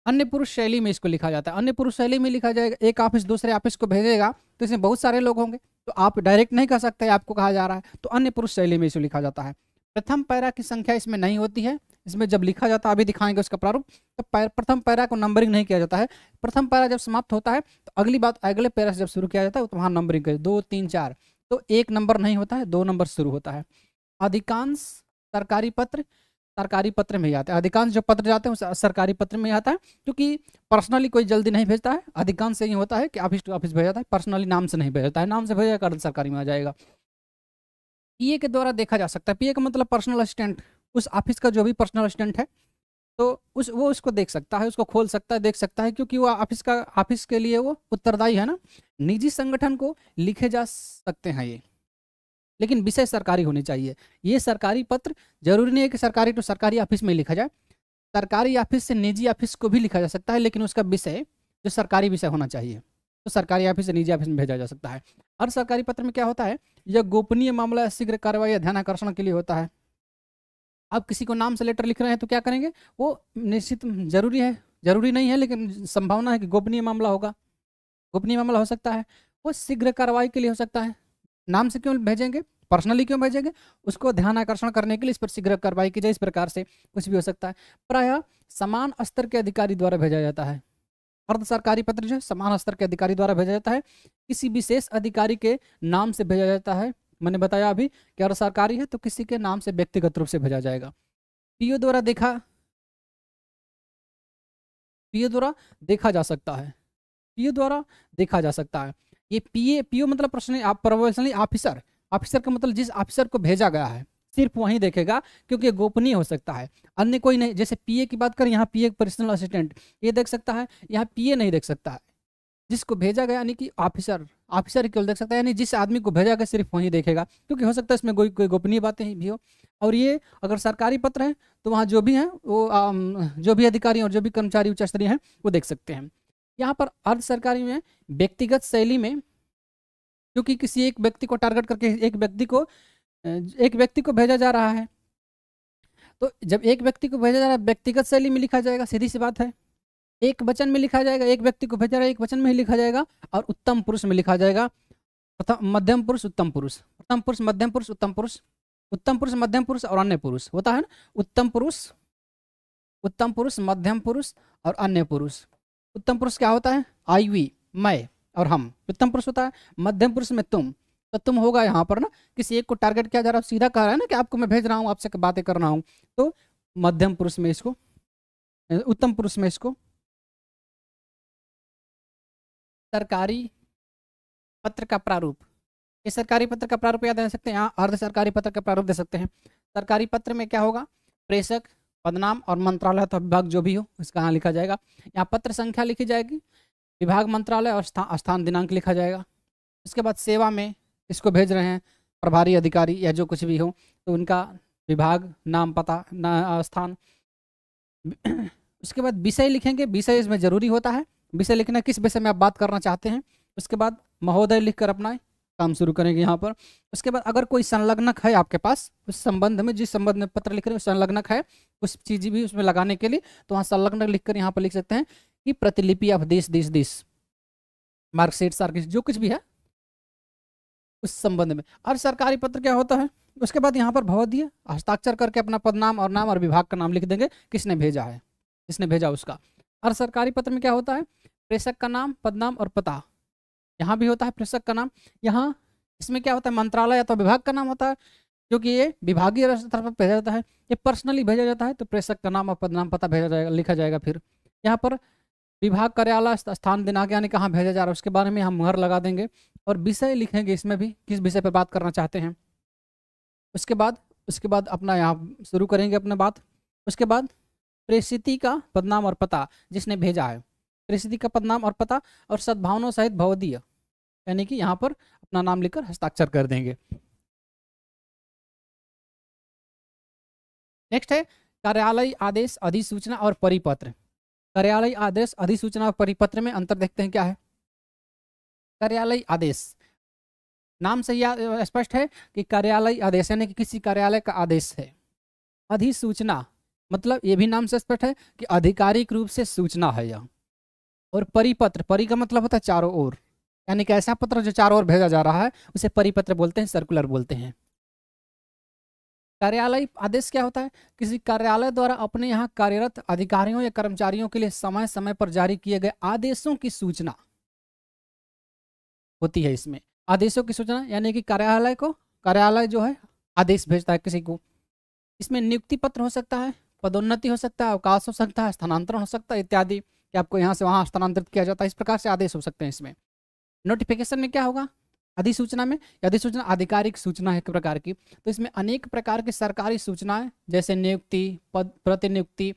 अन्य पुरुष शैली में इसको लिखा जाता है अन्य पुरुष शैली में लिखा जाएगा एक ऑफिस दूसरे ऑफिस को भेजेगा तो इसमें बहुत सारे लोग होंगे तो आप डायरेक्ट नहीं कह सकते आपको कहा जा रहा है तो अन्य पुरुष शैली में इसको लिखा जाता है प्रथम पैरा की संख्या इसमें नहीं होती है इसमें जब लिखा जाता है अभी दिखाएंगे उसका प्रारूप तो प्रथम पैरा को नंबरिंग नहीं किया जाता है प्रथम पैरा जब समाप्त होता है तो अगली बात अगले पैरा से जब शुरू किया जाता है तो वहाँ नंबरिंग कर दो तीन चार तो एक नंबर नहीं होता है दो नंबर शुरू होता है अधिकांश सरकारी पत्र सरकारी पत्र में ही आते हैं अधिकांश जो पत्र जाते हैं सरकारी पत्र में ही आता है क्योंकि पर्सनली कोई जल्दी नहीं भेजता है अधिकांश से होता है कि ऑफिस टू ऑफिस भेजा जाता है पर्सनली नाम से नहीं भेजता है नाम से भेजा कर सरकारी में आ जाएगा पीए के द्वारा देखा जा सकता है पीए का मतलब पर्सनल असिस्टेंट उस ऑफिस का जो भी पर्सनल असिस्टेंट है तो उस वो उसको देख सकता है उसको खोल सकता है देख सकता है क्योंकि वो ऑफिस का ऑफिस के लिए वो उत्तरदायी है ना निजी संगठन को लिखे जा सकते हैं ये लेकिन विषय सरकारी होनी चाहिए ये सरकारी पत्र जरूरी नहीं है कि सरकारी तो सरकारी ऑफिस में लिखा जाए सरकारी ऑफिस से निजी ऑफिस को भी लिखा जा सकता है लेकिन उसका विषय जो सरकारी विषय होना चाहिए तो सरकारी ऑफिस से निजी ऑफिस में भेजा जा सकता है हर सरकारी पत्र में क्या होता है यह गोपनीय मामला शीघ्र कार्रवाई या ध्यान आकर्षण के लिए होता है आप किसी को नाम से लेटर लिख रहे हैं तो क्या करेंगे वो निश्चित जरूरी है जरूरी नहीं है लेकिन संभावना है कि गोपनीय मामला होगा गोपनीय मामला हो सकता है वो शीघ्र कार्रवाई के लिए हो सकता है नाम से क्यों भेजेंगे पर्सनली क्यों भेजेंगे उसको ध्यान आकर्षण करने के लिए इस पर शीघ्र कार्रवाई की जाए इस प्रकार से कुछ भी हो सकता है प्रायः समान स्तर के अधिकारी द्वारा भेजा जाता है अर्ध सरकारी पत्र जो है समान स्तर के अधिकारी द्वारा भेजा जाता है किसी विशेष अधिकारी के नाम से भेजा जाता है मैंने बताया अभी कि अगर सरकारी है तो किसी के नाम से व्यक्तिगत रूप से भेजा जाएगा पीओ द्वारा देखा पीओ द्वारा देखा जा सकता है पीओ द्वारा देखा जा सकता है ये पीए पीओ मतलब प्रश्न प्रोफेशनली ऑफिसर ऑफिसर का मतलब जिस ऑफिसर को भेजा गया है सिर्फ वहीं देखेगा क्योंकि गोपनीय हो सकता है अन्य कोई नहीं जैसे पीए की बात करें यहाँ पीए पर्सनल असिस्टेंट ये देख सकता है यहाँ पीए नहीं देख सकता है जिसको भेजा गया यानी कि ऑफिसर ऑफिसर केवल देख सकता है यानी जिस आदमी को भेजा गया सिर्फ वही देखेगा क्योंकि हो सकता है इसमें कोई कोई गोपनीय बातें भी हो और ये अगर सरकारी पत्र हैं तो वहाँ जो भी हैं वो जो भी अधिकारी और जो भी कर्मचारी उच्च स्तरीय हैं वो देख सकते हैं यहाँ पर अर्ध सरकारी में व्यक्तिगत शैली में क्योंकि किसी एक व्यक्ति को टारगेट करके एक व्यक्ति को एक व्यक्ति को भेजा जा रहा है तो जब एक व्यक्ति को भेजा जा रहा है व्यक्तिगत शैली में लिखा जाएगा सीधी सी बात है एक वचन में लिखा जाएगा एक व्यक्ति को भेजा एक वचन में ही लिखा जाएगा और उत्तम पुरुष में लिखा जाएगा प्रथम मध्यम पुरुष उत्तम पुरुष प्रथम पुरुष मध्यम पुरुष उत्तम पुरुष उत्तम पुरुष मध्यम पुरुष और अन्य पुरुष होता है ना उत्तम पुरुष उत्तम पुरुष मध्यम पुरुष और अन्य पुरुष उत्तम पुरुष क्या होता है आई वी मैं और हम उत्तम पुरुष होता है मध्यम पुरुष में तुम तो तुम होगा यहाँ पर ना किसी एक को टारगेट किया जा रहा है सीधा कह रहा है ना कि आपको मैं भेज रहा हूँ आपसे बातें कर रहा हूँ तो मध्यम पुरुष में इसको उत्तम पुरुष में इसको सरकारी पत्र का प्रारूप ये सरकारी पत्र का प्रारूप याद दे सकते हैं यहाँ अर्ध सरकारी पत्र का प्रारूप दे सकते हैं सरकारी पत्र में क्या होगा प्रेषक पदनाम और मंत्रालय अथवा विभाग जो भी हो इसका यहाँ लिखा जाएगा यहाँ पत्र संख्या लिखी जाएगी विभाग मंत्रालय और स्थान स्थान दिनांक लिखा जाएगा इसके बाद सेवा में इसको भेज रहे हैं प्रभारी अधिकारी या जो कुछ भी हो तो उनका विभाग नाम पता ना स्थान (clears throat) उसके बाद विषय लिखेंगे विषय इसमें जरूरी होता है विषय लिखना किस विषय में आप बात करना चाहते हैं उसके बाद महोदय लिख कर अपना काम शुरू करेंगे यहाँ पर उसके बाद अगर कोई संलग्नक है आपके पास उस संबंध में जिस संबंध में पत्र लिख रहे हैं संलग्नक है उस चीज भी उसमें लगाने के लिए तो वहाँ संलग्नक लिख कर यहाँ पर लिख सकते हैं कि प्रतिलिपि ऑफ देश देश देश मार्कशीट सार जो कुछ भी है उस संबंध में और सरकारी पत्र क्या होता है उसके बाद यहाँ पर भवदीय हस्ताक्षर करके अपना पद नाम और नाम और विभाग का नाम लिख देंगे किसने भेजा है किसने भेजा उसका और सरकारी पत्र में क्या होता है प्रेषक का नाम पदनाम और पता यहाँ भी होता है प्रेषक का नाम यहाँ इसमें क्या होता है मंत्रालय अथवा विभाग का नाम होता है जो कि ये विभागीय तरफ भेजा जाता है ये पर्सनली भेजा जाता है तो प्रेषक का नाम और पदनाम पता भेजा जाएगा लिखा जाएगा फिर यहाँ पर विभाग कार्यालय स्थान दिनांक यानी कहाँ भेजा जा रहा है उसके बारे में हम मुहर लगा देंगे और विषय लिखेंगे इसमें भी किस विषय पर बात करना चाहते हैं उसके बाद उसके बाद अपना यहाँ शुरू करेंगे अपना बात उसके बाद प्रेषिति का पदनाम और पता जिसने भेजा है परिस्थिति का पदनाम और पता और सद्भावना सहित भवदीय यानी कि यहाँ पर अपना नाम लिखकर हस्ताक्षर कर देंगे नेक्स्ट है कार्यालय आदेश अधिसूचना और परिपत्र कार्यालय आदेश अधिसूचना और परिपत्र में अंतर देखते हैं क्या है कार्यालय आदेश नाम से यह स्पष्ट है कि कार्यालय आदेश यानी कि किसी कार्यालय का आदेश है अधिसूचना मतलब ये भी नाम से स्पष्ट है कि आधिकारिक रूप से सूचना है यह और परिपत्र परी का मतलब होता है चारों ओर यानी कि ऐसा पत्र जो चारों ओर भेजा जा रहा है उसे परिपत्र बोलते हैं सर्कुलर बोलते हैं कार्यालय आदेश क्या होता है किसी कार्यालय द्वारा अपने यहाँ कार्यरत अधिकारियों या कर्मचारियों के लिए समय समय पर जारी किए गए आदेशों की सूचना होती है इसमें आदेशों की सूचना यानी कि कार्यालय को कार्यालय जो है आदेश भेजता है किसी को इसमें नियुक्ति पत्र हो सकता है पदोन्नति हो सकता है अवकाश हो सकता है स्थानांतरण हो सकता है इत्यादि कि आपको यहाँ से वहाँ स्थानांतरित किया जाता है इस प्रकार से आदेश हो सकते हैं इसमें नोटिफिकेशन में क्या होगा अधिसूचना में अधिसूचना आधिकारिक सूचना है एक प्रकार की तो इसमें अनेक प्रकार की सरकारी सूचनाएं जैसे नियुक्ति पद प्रतिनियुक्ति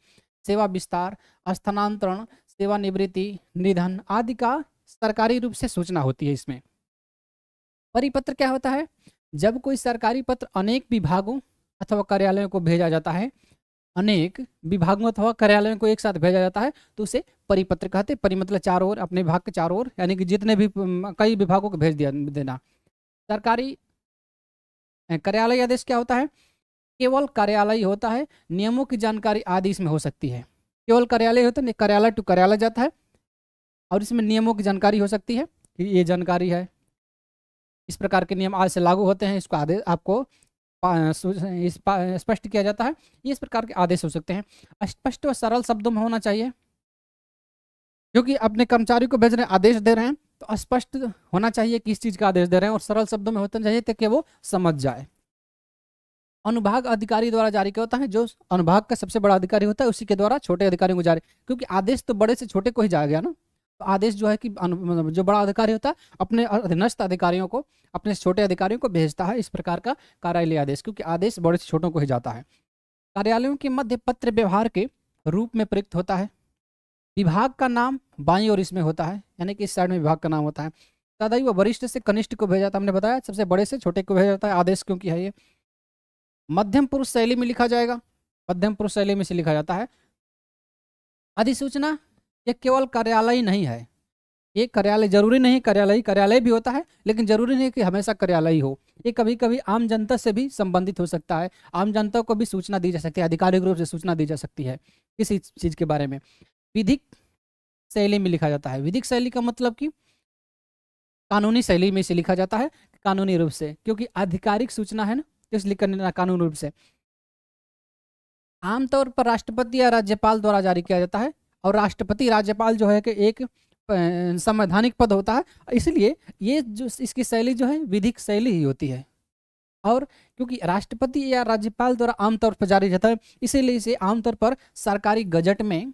सेवा विस्तार स्थानांतरण सेवानिवृत्ति निधन आदि का सरकारी रूप से सूचना होती है इसमें परिपत्र क्या होता है जब कोई सरकारी पत्र अनेक विभागों अथवा कार्यालयों को भेजा जाता है अनेक विभागों अथवा कार्यालयों को एक साथ भेजा जाता है तो उसे परिपत्र कहते परि मतलब चारों ओर अपने विभाग के चारों ओर यानी कि जितने भी कई विभागों को भेज दिया देना सरकारी कार्यालय आदेश क्या होता है केवल कार्यालय होता है नियमों की जानकारी आदि इसमें हो सकती है केवल कार्यालय होता है कार्यालय टू कार्यालय जाता है और इसमें नियमों की जानकारी हो सकती है कि ये जानकारी है इस प्रकार के नियम आज से लागू होते हैं इसको आदेश आपको स्पष्ट किया जाता है ये इस प्रकार के आदेश हो सकते हैं स्पष्ट और सरल शब्दों में होना चाहिए क्योंकि अपने कर्मचारी को भेज रहे आदेश दे रहे हैं तो स्पष्ट होना चाहिए किस चीज़ का आदेश दे रहे हैं और सरल शब्दों में होना चाहिए ताकि वो समझ जाए अनुभाग अधिकारी द्वारा जारी किया होता है जो अनुभाग का सबसे बड़ा अधिकारी होता है उसी के द्वारा छोटे अधिकारियों को जारी क्योंकि आदेश तो बड़े से छोटे को ही जाया गया ना आदेश जो है कि मतलब जो बड़ा अधिकारी होता है अपने अधीनस्थ अधिकारियों को अपने छोटे अधिकारियों को भेजता है इस प्रकार का कार्यालय आदेश क्योंकि आदेश बड़े से छोटों को ही जाता है कार्यालयों के मध्य पत्र व्यवहार के रूप में प्रयुक्त होता है विभाग का नाम बाई और इसमें होता है यानी कि इस साइड में विभाग का नाम होता है वह वरिष्ठ से कनिष्ठ को भेजा हमने बताया सबसे बड़े से छोटे को भेजा जाता है आदेश क्योंकि है ये मध्यम पुरुष शैली में लिखा जाएगा मध्यम पुरुष शैली में से लिखा जाता है अधिसूचना ये केवल कार्यालय नहीं है ये कार्यालय जरूरी नहीं कार्यालय कार्यालय भी होता है लेकिन जरूरी नहीं कि हमेशा कार्यालय हो ये कभी कभी आम जनता से भी संबंधित हो सकता है आम जनता को भी सूचना दी जा सकती है आधिकारिक रूप से सूचना दी जा सकती है किसी चीज़ के बारे में विधिक शैली में लिखा जाता है विधिक शैली का मतलब कि कानूनी शैली में इसे लिखा जाता है कानूनी रूप से क्योंकि आधिकारिक सूचना है ना इसलिए करना कानून रूप से आमतौर पर राष्ट्रपति या राज्यपाल द्वारा जारी किया जाता है और राष्ट्रपति राज्यपाल जो है कि एक संवैधानिक पद होता है इसलिए ये जो इसकी शैली जो है विधिक शैली ही होती है और क्योंकि राष्ट्रपति या राज्यपाल द्वारा आमतौर पर जारी रहता है इसीलिए इसे आमतौर पर सरकारी गजट में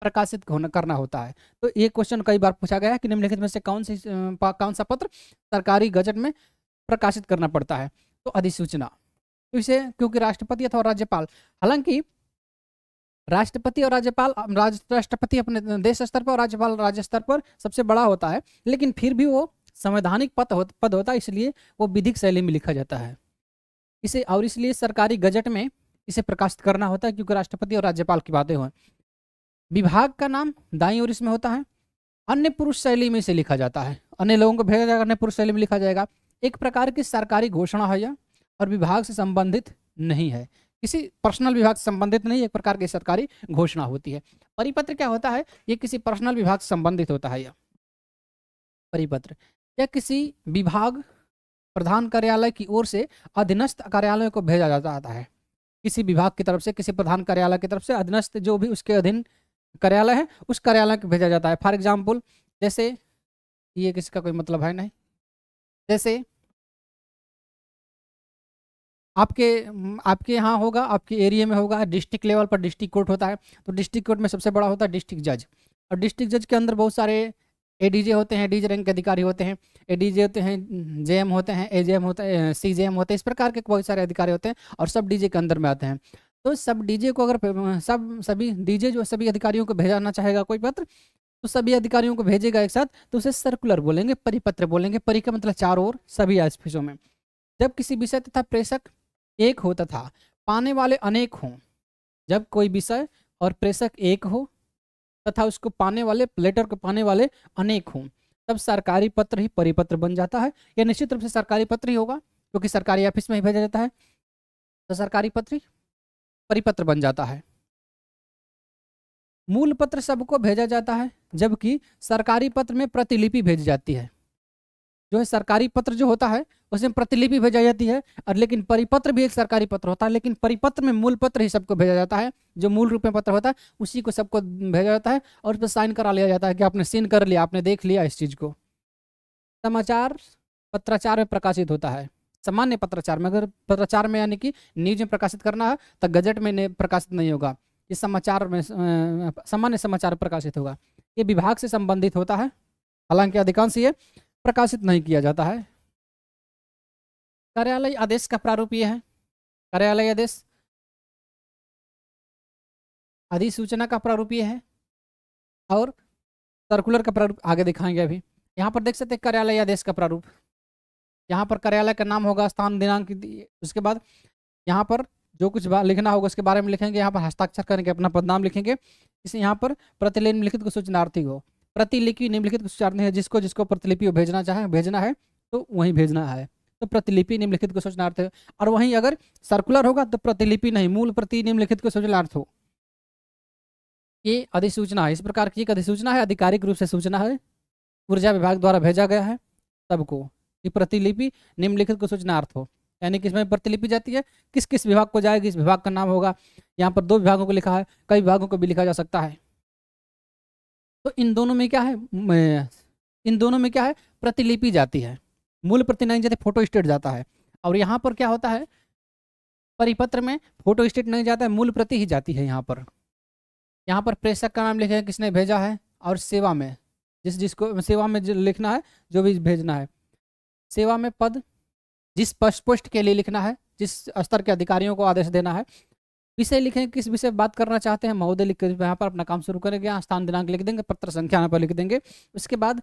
प्रकाशित होना करना होता है तो ये क्वेश्चन कई बार पूछा गया है कि निम्नलिखित में से कौन सी कौन सा पत्र सरकारी गजट में प्रकाशित करना पड़ता है तो अधिसूचना तो इसे क्योंकि राष्ट्रपति अथवा राज्यपाल हालांकि राष्ट्रपति और राज्यपाल राष्ट्रपति अपने देश स्तर पर और राज्यपाल राज्य स्तर पर सबसे बड़ा होता है लेकिन फिर भी वो संवैधानिक पद हो, पद होता है इसलिए वो विधिक शैली में लिखा जाता है इसे और इसलिए सरकारी गजट में इसे प्रकाशित करना होता है क्योंकि राष्ट्रपति और राज्यपाल की बातें हों विभाग का नाम दाई और इसमें होता है अन्य पुरुष शैली में इसे लिखा जाता है अन्य लोगों को भेजा जाएगा अन्य पुरुष शैली में लिखा जाएगा एक प्रकार की सरकारी घोषणा है यह और विभाग से संबंधित नहीं है किसी पर्सनल विभाग से संबंधित नहीं एक प्रकार की सरकारी घोषणा होती है परिपत्र क्या होता है ये किसी पर्सनल विभाग से संबंधित होता है यह परिपत्र या किसी विभाग प्रधान कार्यालय की ओर से अधीनस्थ कार्यालय को भेजा जाता है किसी विभाग की तरफ से किसी प्रधान कार्यालय की तरफ से अधीनस्थ जो भी उसके अधीन कार्यालय है उस कार्यालय को भेजा जाता है फॉर एग्जाम्पल जैसे ये किसका कोई मतलब है नहीं जैसे आपके आपके यहाँ होगा आपके एरिया में होगा डिस्ट्रिक्ट लेवल पर डिस्ट्रिक्ट कोर्ट होता है तो डिस्ट्रिक्ट कोर्ट में सबसे बड़ा होता है डिस्ट्रिक्ट जज और डिस्ट्रिक्ट जज के अंदर बहुत सारे एडीजे होते हैं जे रैंक के अधिकारी होते हैं एडीजे होते हैं जेएम होते हैं एजेएम होते हैं सीजेएम होते हैं इस प्रकार के बहुत सारे अधिकारी होते हैं और सब डीजे के अंदर में आते हैं तो सब डीजे को अगर सब सभी डीजे जो सभी अधिकारियों को भेजाना चाहेगा कोई पत्र तो सभी अधिकारियों को भेजेगा एक साथ तो उसे सर्कुलर बोलेंगे परिपत्र बोलेंगे परी का मतलब चार ओर सभी ऑफिसों में जब किसी विषय तथा प्रेषक एक हो तथा पाने वाले अनेक हों जब कोई विषय और प्रेषक एक हो तथा उसको पाने वाले लेटर को पाने वाले अनेक हों तब सरकारी पत्र ही परिपत्र बन जाता है या निश्चित रूप से सरकारी पत्र ही होगा क्योंकि सरकारी ऑफिस में ही भेजा जाता है तो सरकारी पत्र ही परिपत्र बन जाता है मूल पत्र सबको भेजा जाता है जबकि सरकारी पत्र में प्रतिलिपि भेजी जाती है जो है सरकारी पत्र जो होता है उसमें प्रतिलिपि भेजा जाती है और लेकिन परिपत्र भी एक सरकारी पत्र होता है लेकिन परिपत्र में मूल पत्र ही सबको भेजा जाता है जो मूल रूप में पत्र होता है उसी को सबको भेजा जाता है और उस पर साइन करा लिया जाता है कि आपने सीन कर लिया आपने देख लिया इस चीज़ को समाचार पत्राचार में प्रकाशित होता है सामान्य पत्राचार में अगर पत्राचार में यानी कि न्यूज में प्रकाशित करना है तो गजट में प्रकाशित नहीं होगा ये समाचार में सामान्य समाचार प्रकाशित होगा ये विभाग से संबंधित होता है हालांकि अधिकांश ये प्रकाशित नहीं किया जाता है कार्यालय आदेश का प्रारूप यह है कार्यालय आदेश अधिसूचना का प्रारूप यह है और सर्कुलर का प्रारूप आगे दिखाएंगे अभी यहाँ पर देख सकते हैं कार्यालय आदेश का प्रारूप यहाँ पर कार्यालय का नाम होगा स्थान दिनांक उसके बाद यहाँ पर जो कुछ लिखना होगा उसके बारे में लिखेंगे यहाँ पर हस्ताक्षर करेंगे अपना पदनाम लिखेंगे इसे यहाँ पर प्रतिलिपि लिखित को सूचनार्थी हो प्रतिलिपि निम्नलिखित को सूचनार्थी है जिसको जिसको प्रतिलिपि भेजना चाहे भेजना है तो वहीं भेजना है तो प्रतिलिपि निम्नलिखित को सूचनार्थ और वहीं अगर सर्कुलर होगा तो प्रतिलिपि नहीं मूल प्रति निम्नलिखित को सूचनार्थ हो ये अधिसूचना है इस प्रकार की एक अधिसूचना है आधिकारिक रूप से सूचना है ऊर्जा विभाग द्वारा भेजा गया है सबको कि प्रतिलिपि निम्नलिखित को सूचनार्थ हो यानी कि इसमें प्रतिलिपि जाती है किस किस विभाग को जाएगी इस विभाग का नाम होगा यहाँ पर दो विभागों को लिखा है कई विभागों को भी लिखा जा सकता है तो इन दोनों में क्या है इन दोनों में क्या है प्रतिलिपि जाती है मूल प्रतिनायक जाते फोटो स्टेट जाता है और यहाँ पर क्या होता है परिपत्र में फोटो स्टेट नहीं जाता है मूल प्रति ही जाती है यहाँ पर यहाँ पर प्रेषक का नाम लिखेगा किसने भेजा है और सेवा में जिस जिसको सेवा में लिखना है जो भी भेजना है सेवा में पद जिस पश पोस्ट के लिए लिखना है जिस स्तर के अधिकारियों को आदेश देना है विषय लिखें किस विषय बात करना चाहते हैं महोदय लिख कर यहाँ पर अपना काम शुरू करेंगे यहाँ स्थान दिनांक लिख देंगे पत्र संख्या यहाँ पर लिख देंगे उसके बाद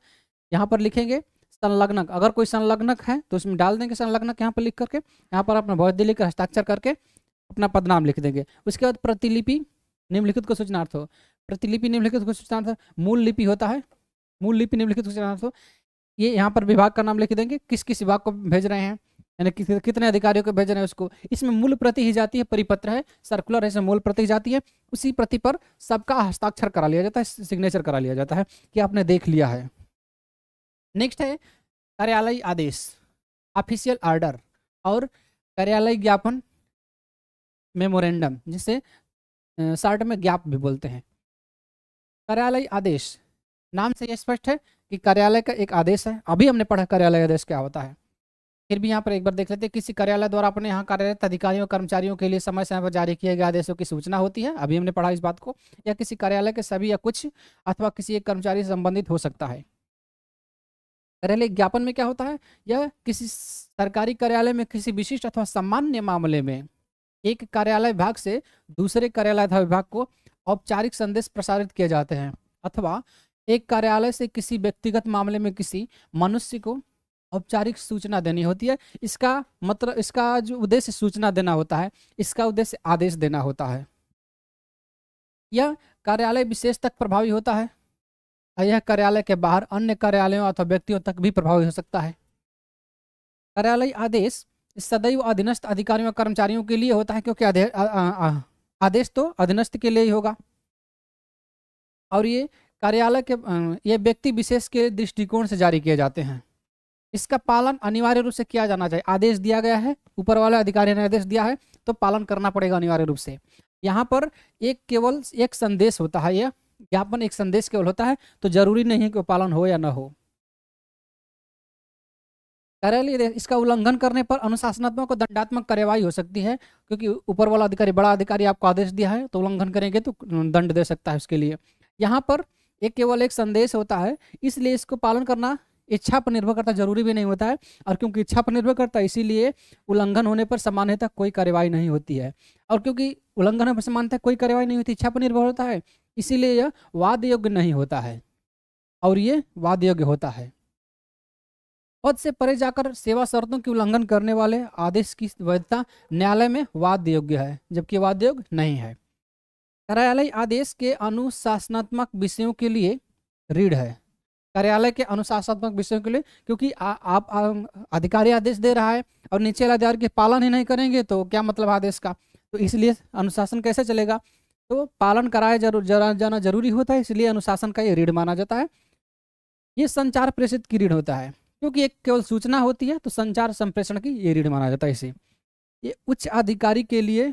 यहाँ पर लिखेंगे संलग्नक अगर कोई संलग्नक है तो इसमें डाल देंगे संलग्नक यहाँ पर लिख करके यहाँ पर अपना बौद्ध लिख हस्ताक्षर करके अपना पदनाम लिख देंगे उसके बाद प्रतिलिपि निम्नलिखित को सूचनार्थ हो प्रतिलिपि निम्नलिखित को सूचनार्थ मूल लिपि होता है मूल लिपि निम्नलिखित को सूचनार्थ हो ये यहाँ पर विभाग का नाम लिख देंगे किस किस विभाग को भेज रहे हैं यानी कि, कितने अधिकारियों को भेज रहे हैं उसको इसमें मूल प्रति ही जाती है परिपत्र है सर्कुलर है इसमें मूल प्रति जाती है उसी प्रति पर सबका हस्ताक्षर करा लिया जाता है सिग्नेचर करा लिया जाता है कि आपने देख लिया है नेक्स्ट है कार्यालय आदेश ऑफिशियल आर्डर और कार्यालय ज्ञापन मेमोरेंडम जिसे शार्ट में ज्ञाप भी बोलते हैं कार्यालय आदेश नाम से यह स्पष्ट है कि कार्यालय का एक आदेश है अभी हमने पढ़ा कार्यालय आदेश क्या होता है फिर भी यहाँ पर एक बार देख लेते हैं किसी कार्यालय द्वारा अपने यहाँ कार्यरत अधिकारियों कर्मचारियों के लिए समय समय पर जारी किए गए आदेशों की सूचना होती है अभी हमने पढ़ा इस बात को या किसी कार्यालय के सभी या कुछ अथवा किसी एक कर्मचारी से संबंधित हो सकता है कार्यालय ज्ञापन में क्या होता है यह किसी सरकारी कार्यालय में किसी विशिष्ट अथवा सामान्य मामले में एक कार्यालय विभाग से दूसरे कार्यालय अथवा विभाग को औपचारिक संदेश प्रसारित किए जाते हैं अथवा एक कार्यालय से किसी व्यक्तिगत मामले में किसी मनुष्य को औपचारिक सूचना देनी होती है इसका मतलब इसका जो उद्देश्य सूचना देना होता है इसका उद्देश्य आदेश देना होता है यह कार्यालय विशेष तक प्रभावी होता है यह कार्यालय के बाहर अन्य कार्यालयों अथवा व्यक्तियों तक भी प्रभावित हो सकता है कार्यालय आदेश सदैव अधीनस्थ अधिकारियों और कर्मचारियों के लिए होता है क्योंकि आदे, आ, आ, आ, आदेश तो अधीनस्थ के लिए ही होगा और ये कार्यालय के ये व्यक्ति विशेष के दृष्टिकोण से जारी किए जाते हैं इसका पालन अनिवार्य रूप से किया जाना चाहिए आदेश दिया गया है ऊपर वाले अधिकारी ने आदेश दिया है तो पालन करना पड़ेगा अनिवार्य रूप से यहाँ पर एक केवल एक संदेश होता है यह ज्ञापन एक संदेश केवल होता है तो जरूरी नहीं है कि पालन हो या न हो कार्यालय इसका उल्लंघन करने पर अनुशासनात्मक और दंडात्मक कार्यवाही हो सकती है क्योंकि ऊपर वाला अधिकारी बड़ा अधिकारी आपको आदेश दिया है तो उल्लंघन करेंगे तो दंड दे सकता है उसके लिए यहाँ पर एक केवल एक संदेश होता है इसलिए इसको पालन करना इच्छा पर निर्भर करता जरूरी भी नहीं होता है और क्योंकि इच्छा पर निर्भर करता है इसीलिए उल्लंघन होने पर सामान्यतः कोई कार्यवाही नहीं होती है और क्योंकि उल्लंघन होने पर सामान्यतः कोई कार्यवाही नहीं होती इच्छा पर निर्भर होता है इसीलिए यह वाद योग्य नहीं होता है और ये वाद योग्य होता है पद से परे जाकर सेवा शर्तों के उल्लंघन करने वाले आदेश की वैधता न्यायालय में वाद योग्य है जबकि वाद योग्य नहीं है कार्यालय आदेश के अनुशासनात्मक विषयों के लिए रीढ़ है कार्यालय के अनुशासनात्मक विषयों के लिए क्योंकि आ, आप अधिकारी आदेश दे रहा है और नीचे अधिकारी के पालन ही नहीं करेंगे तो क्या मतलब आदेश का तो इसलिए अनुशासन कैसे चलेगा तो पालन कराया जरूर जाना जरूरी होता है इसलिए अनुशासन का ये ऋण माना जाता है ये संचार प्रेषित की ऋण होता है क्योंकि एक केवल सूचना होती है तो संचार संप्रेषण की ये ऋण माना जाता है इसे ये उच्च अधिकारी के लिए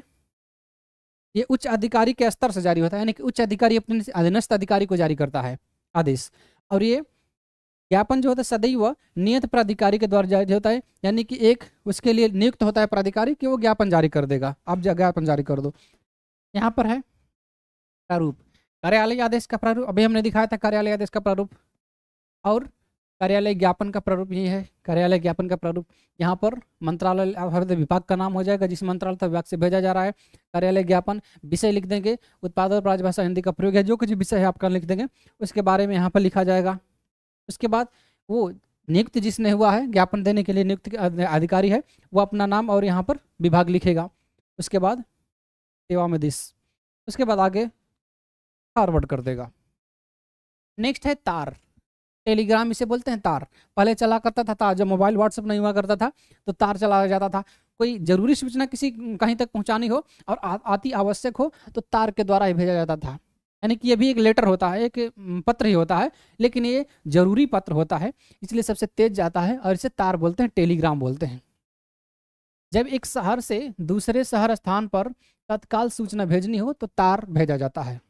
ये उच्च अधिकारी के स्तर से जारी होता है यानी कि उच्च अधिकारी अपने अधीनस्थ अधिकारी को जारी करता है आदेश और ये ज्ञापन जो होता है सदैव नियत प्राधिकारी के द्वारा जारी होता है यानी कि एक उसके लिए नियुक्त होता है प्राधिकारी कि वो ज्ञापन जारी कर देगा आप ज्ञापन जारी कर दो यहाँ पर है प्रारूप कार्यालय आदेश का प्रारूप अभी हमने दिखाया था कार्यालय आदेश का प्रारूप और कार्यालय ज्ञापन का प्रारूप यही है कार्यालय ज्ञापन का प्रारूप यहाँ पर मंत्रालय विभाग का नाम हो जाएगा जिस मंत्रालय विभाग से भेजा जा रहा है कार्यालय ज्ञापन विषय लिख देंगे और राजभाषा हिंदी का प्रयोग है जो कुछ विषय है आपका लिख देंगे उसके बारे में यहाँ पर लिखा जाएगा उसके बाद वो नियुक्त जिसने हुआ है ज्ञापन देने के लिए नियुक्त अधिकारी है वो अपना नाम और यहाँ पर विभाग लिखेगा उसके बाद सेवा सेवामधीश उसके बाद आगे फॉरवर्ड कर देगा नेक्स्ट है तार टेलीग्राम इसे बोलते हैं तार पहले चला करता था तार जब मोबाइल व्हाट्सअप नहीं हुआ करता था तो तार चला जाता था कोई जरूरी सूचना किसी कहीं तक पहुंचानी हो और अति आवश्यक हो तो तार के द्वारा ही भेजा जाता था यानी कि ये भी एक लेटर होता है एक पत्र ही होता है लेकिन ये जरूरी पत्र होता है इसलिए सबसे तेज जाता है और इसे तार बोलते हैं टेलीग्राम बोलते हैं जब एक शहर से दूसरे शहर स्थान पर तत्काल सूचना भेजनी हो तो तार भेजा जाता है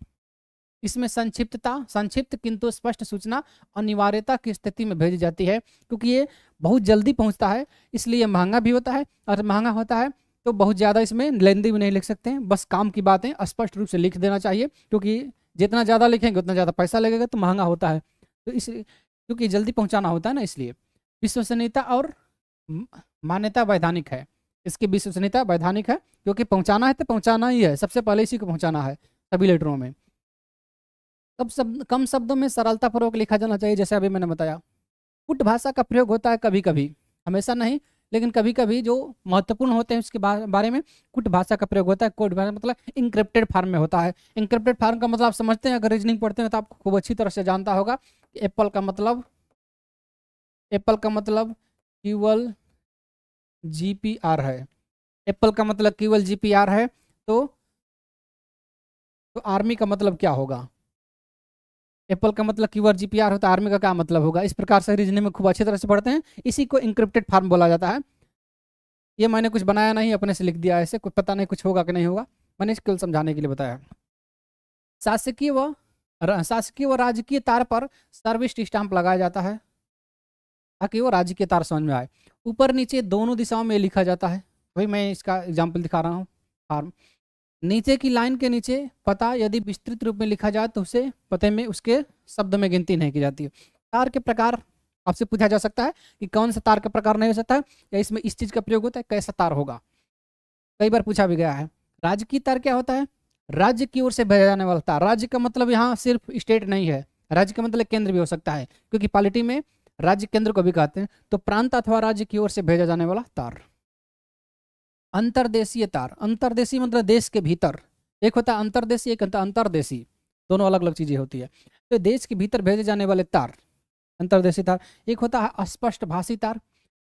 इसमें संक्षिप्तता संक्षिप्त किंतु स्पष्ट सूचना अनिवार्यता की स्थिति में भेजी जाती है क्योंकि ये बहुत जल्दी पहुंचता है इसलिए महंगा भी होता है और महंगा होता है तो बहुत ज़्यादा इसमें लेंदी भी नहीं लिख सकते हैं बस काम की बातें स्पष्ट रूप से लिख देना चाहिए क्योंकि जितना ज़्यादा लिखेंगे उतना ज़्यादा पैसा लगेगा तो महंगा होता है तो इस क्योंकि जल्दी पहुँचाना होता है ना इसलिए विश्वसनीयता और मान्यता वैधानिक है इसकी विश्वसनीयता वैधानिक है क्योंकि पहुँचाना है तो पहुँचाना ही है सबसे पहले इसी को पहुँचाना है सभी लेटरों में कम शब्द कम शब्दों में सरलतापूर्वक लिखा जाना चाहिए जैसे अभी मैंने बताया कुट भाषा का प्रयोग होता है कभी कभी हमेशा नहीं लेकिन कभी कभी जो महत्वपूर्ण होते हैं उसके बारे में कुट भाषा का प्रयोग होता है कोट भाषा मतलब इंक्रिप्टेड फॉर्म में होता है इंक्रिप्टेड फॉर्म का मतलब आप समझते हैं अगर रीजनिंग पढ़ते हैं तो आपको खूब अच्छी तरह से जानता होगा एप्पल का मतलब एप्पल का मतलब क्यूअल जी पी आर है एप्पल का मतलब क्यूएल जी पी आर है तो तो आर्मी का मतलब क्या होगा एप्पल का मतलब कीवर्ड जीपीआर होता है आर्मी का क्या मतलब होगा इस प्रकार से रीजनिंग में खूब अच्छी तरह से पढ़ते हैं इसी को इंक्रिप्टेड फार्म बोला जाता है ये मैंने कुछ बनाया नहीं अपने से लिख दिया ऐसे कुछ पता नहीं कुछ होगा कि नहीं होगा मैंने इसको समझाने के लिए बताया शासकीय व शासकीय व राजकीय तार पर सर्विस स्टाम्प लगाया जाता है ताकि वो राजकीय तार समझ में आए ऊपर नीचे दोनों दिशाओं में लिखा जाता है भाई मैं इसका एग्जाम्पल दिखा रहा हूँ फार्म नीचे की लाइन के नीचे पता यदि विस्तृत रूप में लिखा जाए तो उसे पते में उसके शब्द में गिनती नहीं की जाती है तार के प्रकार आपसे पूछा जा सकता है कि कौन सा तार का प्रकार नहीं हो सकता है या इसमें इस चीज़ का प्रयोग होता है कैसा तार होगा कई बार पूछा भी गया है राज्य की तार क्या होता है राज्य की ओर से भेजा जाने वाला तार राज्य का मतलब यहाँ सिर्फ स्टेट नहीं है राज्य का मतलब केंद्र भी हो सकता है क्योंकि पॉलिटी में राज्य केंद्र को भी कहते हैं तो प्रांत अथवा राज्य की ओर से भेजा जाने वाला तार अंतरदेशीय तार अंतरदेशी मतलब देश के भीतर एक होता है अंतरदेशी एक होता अंतरदेशी दोनों अलग अलग चीज़ें होती है तो देश के भीतर भेजे जाने वाले तार अंतरदेशी तार एक होता है अस्पष्ट भाषी तार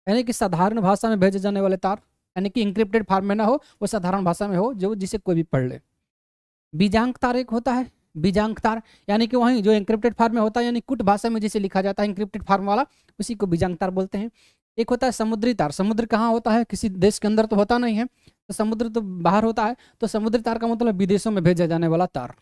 यानी कि साधारण भाषा में भेजे जाने वाले तार यानी कि इंक्रिप्टेड फार्म में ना हो वो साधारण भाषा में हो जो जिसे कोई भी पढ़ ले बीजांक तार एक होता है बीजांक तार यानी कि वहीं जो इंक्रिप्टेड फार्म में होता है यानी कुट भाषा में जिसे लिखा जाता है इंक्रिप्टेड फार्म वाला उसी को बीजांक तार बोलते हैं एक होता है समुद्री तार समुद्र कहाँ होता है किसी देश के अंदर तो होता नहीं है तो समुद्र तो बाहर होता है तो समुद्री तार का मतलब विदेशों में भेजा जाने वाला तार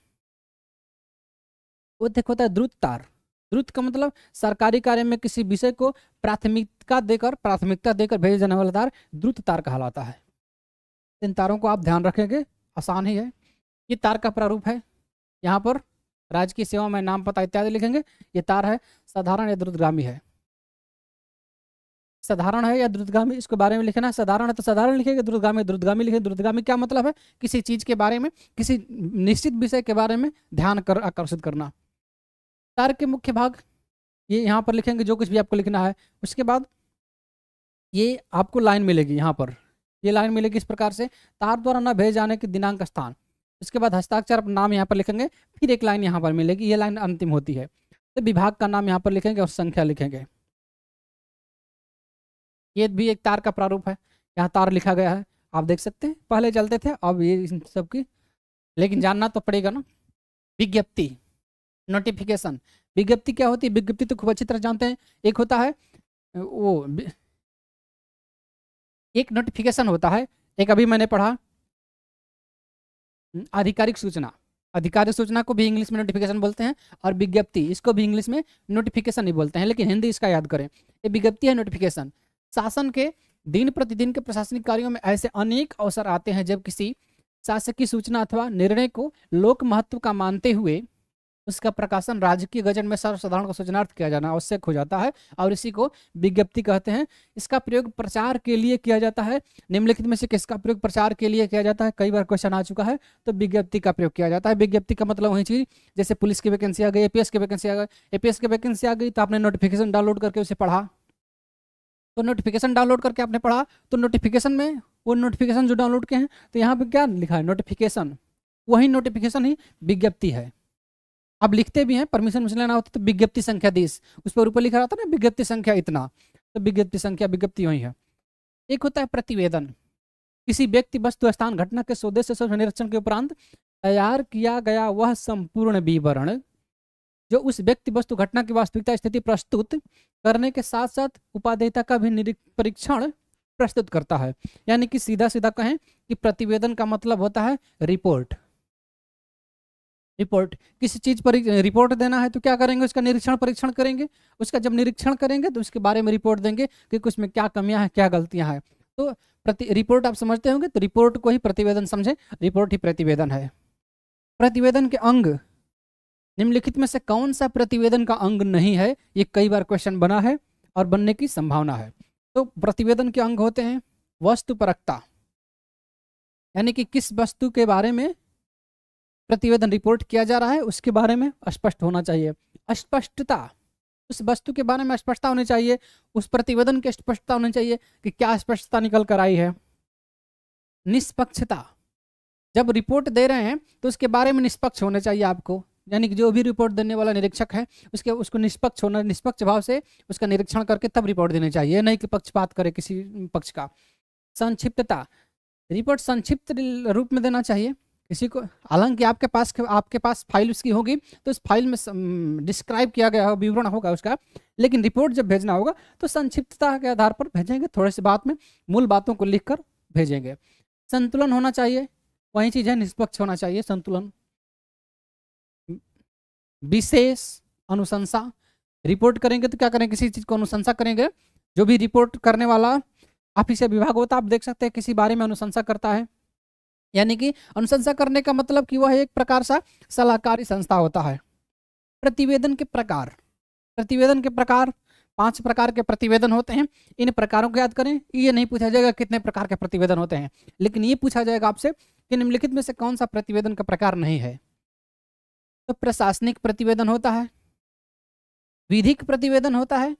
वो देखो होता तो है द्रुत तार द्रुत का मतलब सरकारी कार्य में किसी विषय को प्राथमिकता देकर प्राथमिकता देकर भेजे जाने वाला तार द्रुत तार कहलाता है इन तारों को आप ध्यान रखेंगे आसान ही है ये तार का प्रारूप है यहाँ पर राजकीय सेवा में नाम पता इत्यादि लिखेंगे ये तार है साधारण या द्रुतगामी है साधारण है या द्रुतगामी इसके बारे में लिखना है साधारण है तो साधारण लिखेंगे द्रुतगामी द्रुतगामी लिखेंगे द्रुतगामी क्या मतलब है किसी चीज के बारे में किसी निश्चित विषय के बारे में ध्यान कर आकर्षित करना तार के मुख्य भाग ये यहाँ पर लिखेंगे जो कुछ भी आपको लिखना है उसके बाद ये आपको लाइन मिलेगी यहाँ पर ये लाइन मिलेगी इस प्रकार से तार द्वारा न भेज जाने के दिनांक स्थान उसके बाद हस्ताक्षर नाम यहाँ पर लिखेंगे फिर एक लाइन यहाँ पर मिलेगी ये लाइन अंतिम होती है तो विभाग का नाम यहाँ पर लिखेंगे और संख्या लिखेंगे ये भी एक तार का प्रारूप है यहाँ तार लिखा गया है आप देख सकते हैं पहले चलते थे अब ये इन सब की लेकिन जानना तो पड़ेगा ना विज्ञप्ति नोटिफिकेशन विज्ञप्ति क्या होती है विज्ञप्ति तो खूब अच्छी तरह जानते हैं एक होता है वो एक नोटिफिकेशन होता है एक अभी मैंने पढ़ा हम्म, आधिकारिक सूचना अधिकारिक सूचना को भी इंग्लिश में नोटिफिकेशन बोलते हैं और विज्ञप्ति इसको भी इंग्लिश में नोटिफिकेशन ही बोलते हैं लेकिन हिंदी इसका याद करें ये विज्ञप्ति है नोटिफिकेशन शासन के दिन प्रतिदिन के प्रशासनिक कार्यों में ऐसे अनेक अवसर आते हैं जब किसी शासकीय सूचना अथवा निर्णय को लोक महत्व का मानते हुए उसका प्रकाशन राजकीय गजट में सर्वसाधारण का सूचनार्थ किया जाना आवश्यक हो जाता है और इसी को विज्ञप्ति कहते हैं इसका प्रयोग प्रचार के लिए किया जाता है निम्नलिखित में से किसका प्रयोग प्रचार के लिए किया जाता है कई बार क्वेश्चन आ चुका है तो विज्ञप्ति का प्रयोग किया जाता है विज्ञप्ति का मतलब वही चीज जैसे पुलिस की वैकेंसी आ गई एपीएस की वैकेंसी आ गई एपीएस की वैकेंसी आ गई तो आपने नोटिफिकेशन डाउनलोड करके उसे पढ़ा तो नोटिफिकेशन डाउनलोड करके आपने पढ़ा तो नोटिफिकेशन में वो नोटिफिकेशन जो डाउनलोड के हैं तो यहाँ पे क्या लिखा है नोटिफिकेशन वही नोटिफिकेशन ही विज्ञप्ति है अब लिखते भी हैं परमिशन मुझे लेना होता तो विज्ञप्ति संख्या दिस उस पर ऊपर लिखा रहता है ना विज्ञप्ति संख्या इतना तो विज्ञप्ति संख्या विज्ञप्ति वही है एक होता है प्रतिवेदन किसी व्यक्ति वस्तु स्थान घटना के स्वदेश से निरीक्षण के उपरांत तैयार किया गया वह संपूर्ण विवरण जो उस व्यक्ति वस्तु घटना की वास्तविकता स्थिति प्रस्तुत करने के साथ साथ उपादेयता का भी परीक्षण प्रस्तुत करता है यानी कि सीधा सीधा कहें कि प्रतिवेदन का मतलब होता है रिपोर्ट रिपोर्ट किसी चीज पर रिपोर्ट देना है तो क्या करेंगे उसका निरीक्षण परीक्षण करेंगे उसका जब निरीक्षण करेंगे तो उसके बारे में रिपोर्ट देंगे कि उसमें क्या कमियां हैं क्या गलतियां हैं तो प्रति रिपोर्ट आप समझते होंगे तो रिपोर्ट को ही प्रतिवेदन समझें रिपोर्ट ही प्रतिवेदन है प्रतिवेदन के अंग निम्नलिखित में से कौन सा प्रतिवेदन का अंग नहीं है ये कई बार क्वेश्चन बना है और बनने की संभावना है तो प्रतिवेदन के अंग होते हैं परकता यानी कि किस वस्तु के बारे में प्रतिवेदन रिपोर्ट किया जा रहा है उसके बारे में स्पष्ट होना चाहिए स्पष्टता उस वस्तु के बारे में स्पष्टता होनी चाहिए उस प्रतिवेदन की स्पष्टता होनी चाहिए कि क्या स्पष्टता निकल कर आई है निष्पक्षता जब रिपोर्ट दे रहे हैं तो उसके बारे में निष्पक्ष होना चाहिए आपको यानी कि जो भी रिपोर्ट देने वाला निरीक्षक है उसके उसको निष्पक्ष होना निष्पक्ष भाव से उसका निरीक्षण करके तब रिपोर्ट देनी चाहिए नहीं कि पक्षपात करे किसी पक्ष का संक्षिप्तता रिपोर्ट संक्षिप्त रूप में देना चाहिए किसी को हालांकि आपके पास आपके पास फाइल उसकी होगी तो उस फाइल में डिस्क्राइब किया गया हो विवरण होगा उसका लेकिन रिपोर्ट जब भेजना होगा तो संक्षिप्तता के आधार पर भेजेंगे थोड़े से बात में मूल बातों को लिख कर भेजेंगे संतुलन होना चाहिए वही चीज़ है निष्पक्ष होना चाहिए संतुलन विशेष अनुशंसा रिपोर्ट करेंगे तो क्या करेंगे किसी चीज़ को अनुशंसा करेंगे जो भी रिपोर्ट करने वाला ऑफिसर विभाग होता है आप देख सकते हैं किसी बारे में अनुशंसा करता है यानी कि अनुशंसा करने का मतलब कि वह एक प्रकार सा सलाहकारी संस्था होता है प्रतिवेदन के प्रकार प्रतिवेदन के प्रकार पांच प्रकार के प्रतिवेदन होते हैं इन प्रकारों को याद करें ये नहीं पूछा जाएगा कितने प्रकार के प्रतिवेदन होते हैं लेकिन ये पूछा जाएगा आपसे कि निम्नलिखित में से कौन सा प्रतिवेदन का प्रकार नहीं है तो प्रशासनिक प्रतिवेदन होता है विधिक प्रतिवेदन होता है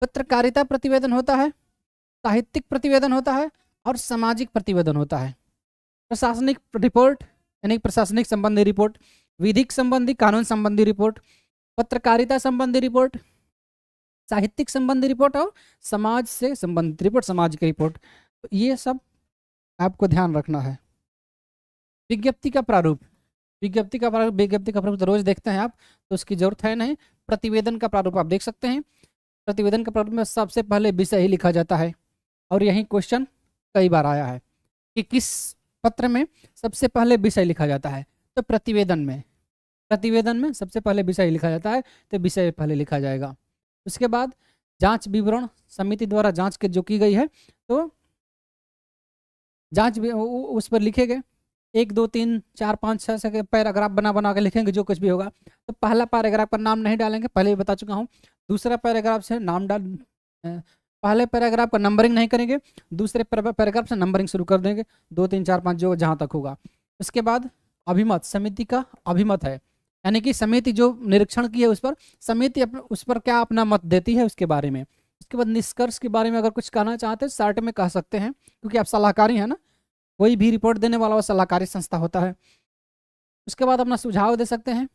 पत्रकारिता प्रतिवेदन होता है साहित्यिक प्रतिवेदन होता है और सामाजिक प्रतिवेदन होता है प्रशासनिक रिपोर्ट यानी प्रशासनिक संबंधी रिपोर्ट विधिक संबंधी कानून संबंधी रिपोर्ट पत्रकारिता संबंधी रिपोर्ट साहित्यिक संबंधी रिपोर्ट और समाज से संबंधित रिपोर्ट समाज की रिपोर्ट तो ये सब आपको ध्यान रखना है विज्ञप्ति का प्रारूप विज्ञप्ति का प्रारूप विज्ञप्ति का प्रारूप रोज देखते हैं आप तो उसकी जरूरत है नहीं प्रतिवेदन का प्रारूप आप देख सकते हैं प्रतिवेदन का प्रारूप में सबसे पहले विषय ही लिखा जाता है और यही क्वेश्चन कई बार आया है कि किस पत्र में सबसे पहले विषय लिखा जाता है तो प्रतिवेदन में प्रतिवेदन में सबसे पहले विषय लिखा जाता है तो विषय पहले लिखा जाएगा उसके बाद जांच विवरण समिति द्वारा जांच के जो की गई है तो जांच उस पर लिखे गए एक दो तीन चार पाँच छः से पैराग्राफ बना बना के लिखेंगे जो कुछ भी होगा तो पहला पैराग्राफ का नाम नहीं डालेंगे पहले भी बता चुका हूँ दूसरा पैराग्राफ से नाम डाल पहले पैराग्राफ का नंबरिंग नहीं करेंगे दूसरे पैराग्राफ से नंबरिंग शुरू कर देंगे दो तीन चार पाँच जो जहाँ तक होगा उसके बाद अभिमत समिति का अभिमत है यानी कि समिति जो निरीक्षण की है उस पर समिति उस पर क्या अपना मत देती है उसके बारे में उसके बाद निष्कर्ष के बारे में अगर कुछ कहना चाहते हैं शार्ट में कह सकते हैं क्योंकि आप सलाहकारी हैं ना कोई भी रिपोर्ट देने वाला वो सलाहकारी संस्था होता है उसके बाद अपना सुझाव दे सकते हैं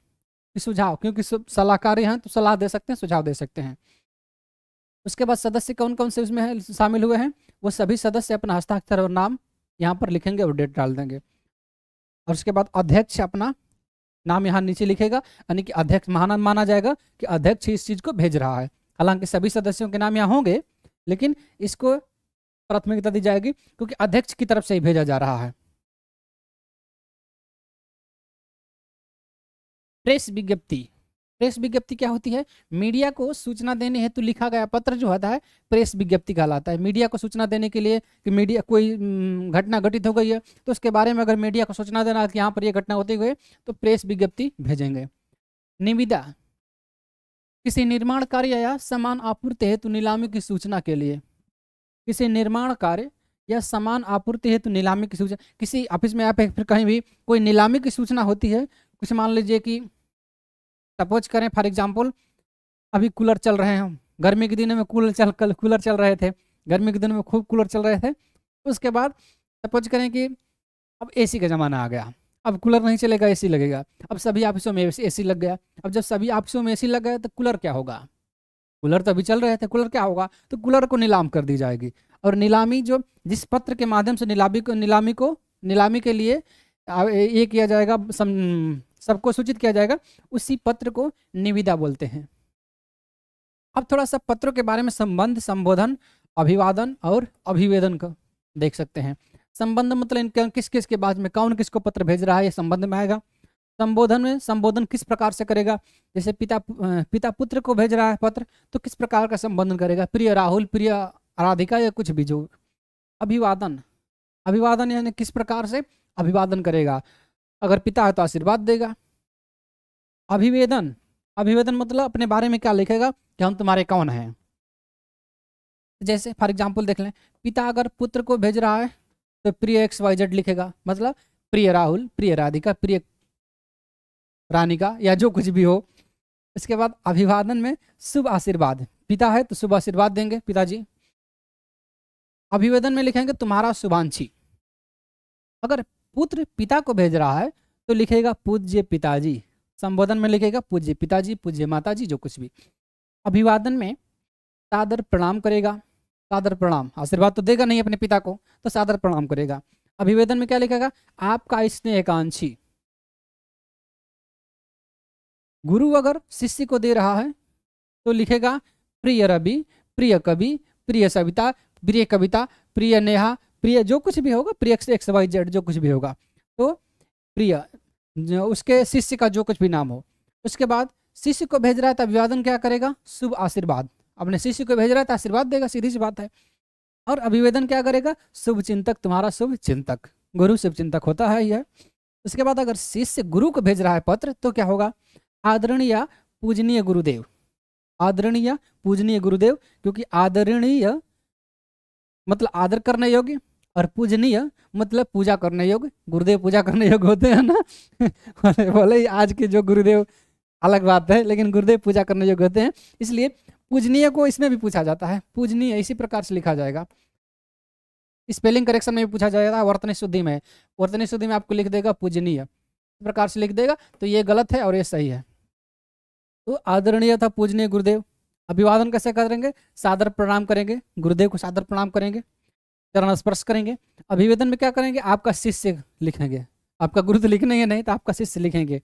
सुझाव क्योंकि सलाहकारी हैं तो सलाह दे सकते हैं सुझाव दे सकते हैं उसके बाद सदस्य कौन कौन से उसमें शामिल हुए हैं वो सभी सदस्य अपना हस्ताक्षर और नाम यहाँ पर लिखेंगे और डेट डाल देंगे और उसके बाद अध्यक्ष अपना नाम यहाँ नीचे लिखेगा यानी कि अध्यक्ष महान माना जाएगा कि अध्यक्ष इस चीज़ को भेज रहा है हालांकि सभी सदस्यों के नाम यहाँ होंगे लेकिन इसको प्राथमिकता दी जाएगी क्योंकि अध्यक्ष की तरफ से ही भेजा जा रहा है प्रेस विज्ञप्ति प्रेस विज्ञप्ति क्या होती है मीडिया को सूचना देने हेतु लिखा गया पत्र जो होता है प्रेस विज्ञप्ति कहलाता है मीडिया को सूचना देने के लिए कि मीडिया कोई हम्म, घटना घटित हो गई है तो उसके बारे में अगर मीडिया को सूचना देना कि यहाँ पर यह घटना होती हुई तो प्रेस विज्ञप्ति भेजेंगे निविदा किसी निर्माण कार्य या समान आपूर्ति हेतु नीलामी की सूचना के लिए किसी निर्माण कार्य या समान आपूर्ति हेतु नीलामी की सूचना किसी ऑफिस में आप फिर कहीं भी कोई नीलामी की सूचना होती है कुछ मान लीजिए कि सपोज करें फॉर एग्जाम्पल अभी कूलर चल रहे हैं गर्मी के दिनों में कूलर चल कूलर चल रहे थे गर्मी के दिनों में खूब कूलर चल रहे थे उसके बाद सपोज करें कि अब ए का ज़माना आ गया अब कूलर नहीं चलेगा ए लगेगा अब सभी ऑफिसों में ए लग गया अब जब सभी ऑफिसों में ए लग गया तो कूलर क्या होगा कूलर तो अभी चल रहे थे कूलर क्या होगा तो कूलर को नीलाम कर दी जाएगी और नीलामी जो जिस पत्र के माध्यम से नीलामी को नीलामी को नीलामी के लिए ये किया जाएगा सम, सबको सूचित किया जाएगा उसी पत्र को निविदा बोलते हैं अब थोड़ा सा पत्रों के बारे में संबंध संबोधन अभिवादन और अभिवेदन का देख सकते हैं संबंध मतलब इनके किस किस के बाद में कौन किसको पत्र भेज रहा है ये संबंध में आएगा संबोधन में संबोधन किस प्रकार से करेगा जैसे पिता पिता पुत्र को भेज रहा है पत्र तो किस प्रकार का संबोधन करेगा प्रिय राहुल प्रिय आराधिका या कुछ भी जो अभिवादन अभिवादन यानी किस प्रकार से अभिवादन करेगा अगर पिता है तो आशीर्वाद देगा अभिवेदन अभिवेदन मतलब अपने बारे में क्या लिखेगा कि हम तुम्हारे कौन हैं जैसे फॉर एग्जाम्पल देख लें पिता अगर पुत्र को भेज रहा है तो प्रिय एक्स वाई जेड लिखेगा मतलब प्रिय राहुल प्रिय राधिका प्रिय रानी का या जो कुछ भी हो इसके बाद अभिवादन में शुभ आशीर्वाद पिता है तो शुभ आशीर्वाद देंगे पिताजी अभिवेदन में लिखेंगे तुम्हारा शुभांशी अगर पुत्र पिता को भेज रहा है तो लिखेगा पूज्य पिताजी संबोधन में लिखेगा पूज्य पिताजी पूज्य माताजी जो कुछ भी अभिवादन में सादर प्रणाम करेगा सादर प्रणाम आशीर्वाद तो देगा नहीं अपने पिता को तो सादर प्रणाम करेगा अभिवेदन में क्या लिखेगा आपका स्नेहकांक्षी गुरु अगर शिष्य को दे रहा है तो लिखेगा प्रिय रवि प्रिय कवि प्रिय सविता प्रिय कविता प्रिय नेहा प्रिय जो कुछ भी होगा प्रिय एक्स वाई जेड जो कुछ भी होगा तो प्रिय उसके शिष्य का जो कुछ भी नाम हो उसके बाद शिष्य को भेज रहा है तो अभिवादन क्या करेगा शुभ आशीर्वाद अपने शिष्य को भेज रहा है तो आशीर्वाद देगा सीधी सी बात है और अभिवेदन क्या करेगा शुभ चिंतक तुम्हारा शुभ चिंतक गुरु शुभ चिंतक होता है यह उसके बाद अगर शिष्य गुरु को भेज रहा है पत्र तो क्या होगा आदरणीय पूजनीय गुरुदेव आदरणीय पूजनीय गुरुदेव क्योंकि आदरणीय मतलब आदर करने योग्य और पूजनीय मतलब पूजा करने योग्य गुरुदेव पूजा करने योग्य होते हैं ना बोले (laughs) आज के जो गुरुदेव अलग बात है लेकिन गुरुदेव पूजा करने योग्य होते हैं इसलिए पूजनीय को इसमें भी पूछा जाता है पूजनीय इसी प्रकार से लिखा जाएगा स्पेलिंग करेक्शन में भी पूछा जाएगा वर्तनी शुद्धि में वर्तनी शुद्धि में आपको लिख देगा पूजनीय इस प्रकार से लिख देगा तो ये गलत है और ये सही है तो आदरणीय था पूजनीय गुरुदेव अभिवादन कैसे करेंगे सादर प्रणाम करेंगे गुरुदेव को सादर प्रणाम करेंगे चरण स्पर्श करेंगे अभिवेदन में क्या करेंगे आपका शिष्य लिखेंगे आपका गुरु तो लिखने नहीं तो आपका शिष्य लिखेंगे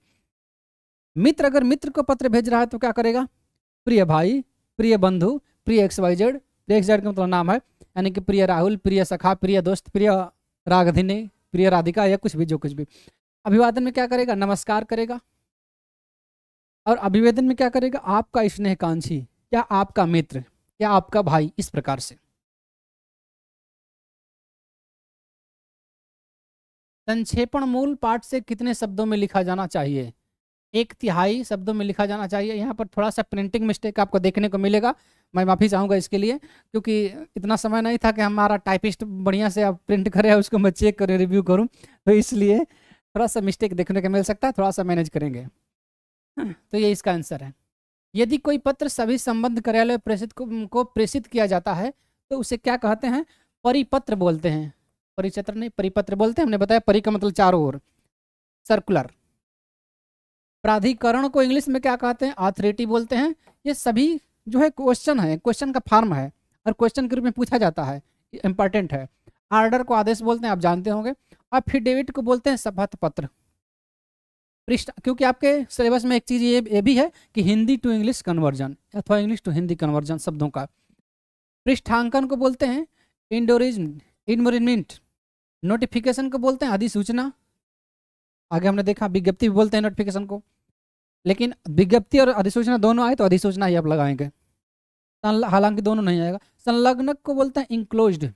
मित्र अगर मित्र को पत्र भेज रहा है तो क्या करेगा प्रिय भाई प्रिय बंधु प्रिय एक्स वाई जेड प्रिय एक्स जेड का मतलब नाम है यानी कि प्रिय राहुल प्रिय सखा प्रिय दोस्त प्रिय रागधिनी प्रिय राधिका या कुछ भी जो कुछ भी अभिवादन में क्या करेगा नमस्कार करेगा और अभिवेदन में क्या करेगा आपका स्नेहकांक्षी या आपका मित्र या आपका भाई इस प्रकार से संक्षेपण मूल पाठ से कितने शब्दों में लिखा जाना चाहिए एक तिहाई शब्दों में लिखा जाना चाहिए यहाँ पर थोड़ा सा प्रिंटिंग मिस्टेक आपको देखने को मिलेगा मैं माफ़ी चाहूँगा इसके लिए क्योंकि इतना समय नहीं था कि हमारा टाइपिस्ट बढ़िया से आप प्रिंट करे उसको मैं चेक करें रिव्यू करूँ तो इसलिए थोड़ा सा मिस्टेक देखने को मिल सकता है थोड़ा सा मैनेज करेंगे (laughs) तो ये इसका आंसर है यदि कोई पत्र सभी संबंध कार्यालय प्रेषित को, को प्रेषित किया जाता है तो उसे क्या कहते हैं परिपत्र बोलते हैं परिचत्र नहीं परिपत्र बोलते हैं हमने बताया परी का मतलब चारों ओर सर्कुलर प्राधिकरण को इंग्लिश में क्या कहते हैं ऑथोरिटी बोलते हैं ये सभी जो है क्वेश्चन है क्वेश्चन का फॉर्म है और क्वेश्चन के रूप में पूछा जाता है इंपॉर्टेंट है आर्डर को आदेश बोलते हैं आप जानते होंगे और फिडेविट को बोलते हैं शपथ पत्र पृष्ठ क्योंकि आपके सिलेबस में एक चीज़ ये ये भी है कि हिंदी टू इंग्लिश कन्वर्जन अथवा इंग्लिश टू हिंदी कन्वर्जन शब्दों का पृष्ठांकन को बोलते हैं इंडोरिज इनमेंट नोटिफिकेशन को बोलते हैं अधिसूचना आगे हमने देखा विज्ञप्ति भी बोलते हैं नोटिफिकेशन को लेकिन विज्ञप्ति और अधिसूचना दोनों आए तो अधिसूचना ही आप लगाएंगे हालांकि दोनों नहीं आएगा संलग्नक को बोलते हैं इंक्लोज्ड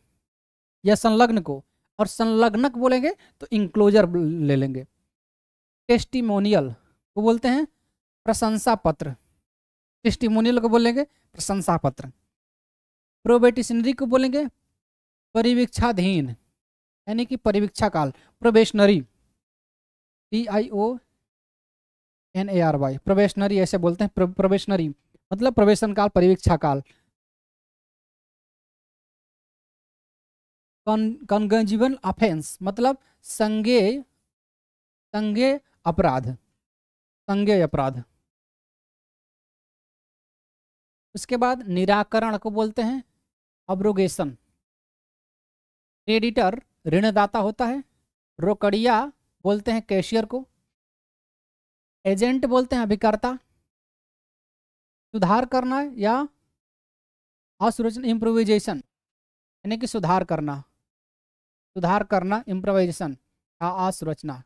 या संलग्न को और संलग्नक बोलेंगे तो इंक्लोजर ले लेंगे टेस्टिमोनियल को बोलते हैं प्रशंसा पत्र टेस्टिमोनियल को बोलेंगे प्रशंसा पत्र प्रोबेटिशनरी को बोलेंगे परिवीक्षाधीन यानी कि परिवीक्षा काल probationary T I O N A R Y probationary ऐसे बोलते हैं प्रोबेशनरी मतलब प्रवेशन काल परिवीक्षा काल कन कॉन्गजीवन अफेंस मतलब संज्ञे संज्ञे अपराध संज्ञ अपराध उसके बाद निराकरण को बोलते हैं अब्रोगेशन क्रेडिटर ऋणदाता होता है रोकड़िया बोलते हैं कैशियर को एजेंट बोलते हैं अभिकर्ता सुधार करना या असुरचन इम्प्रोविजेशन यानी कि सुधार करना सुधार करना इम्प्रोविजेशन या असुरचना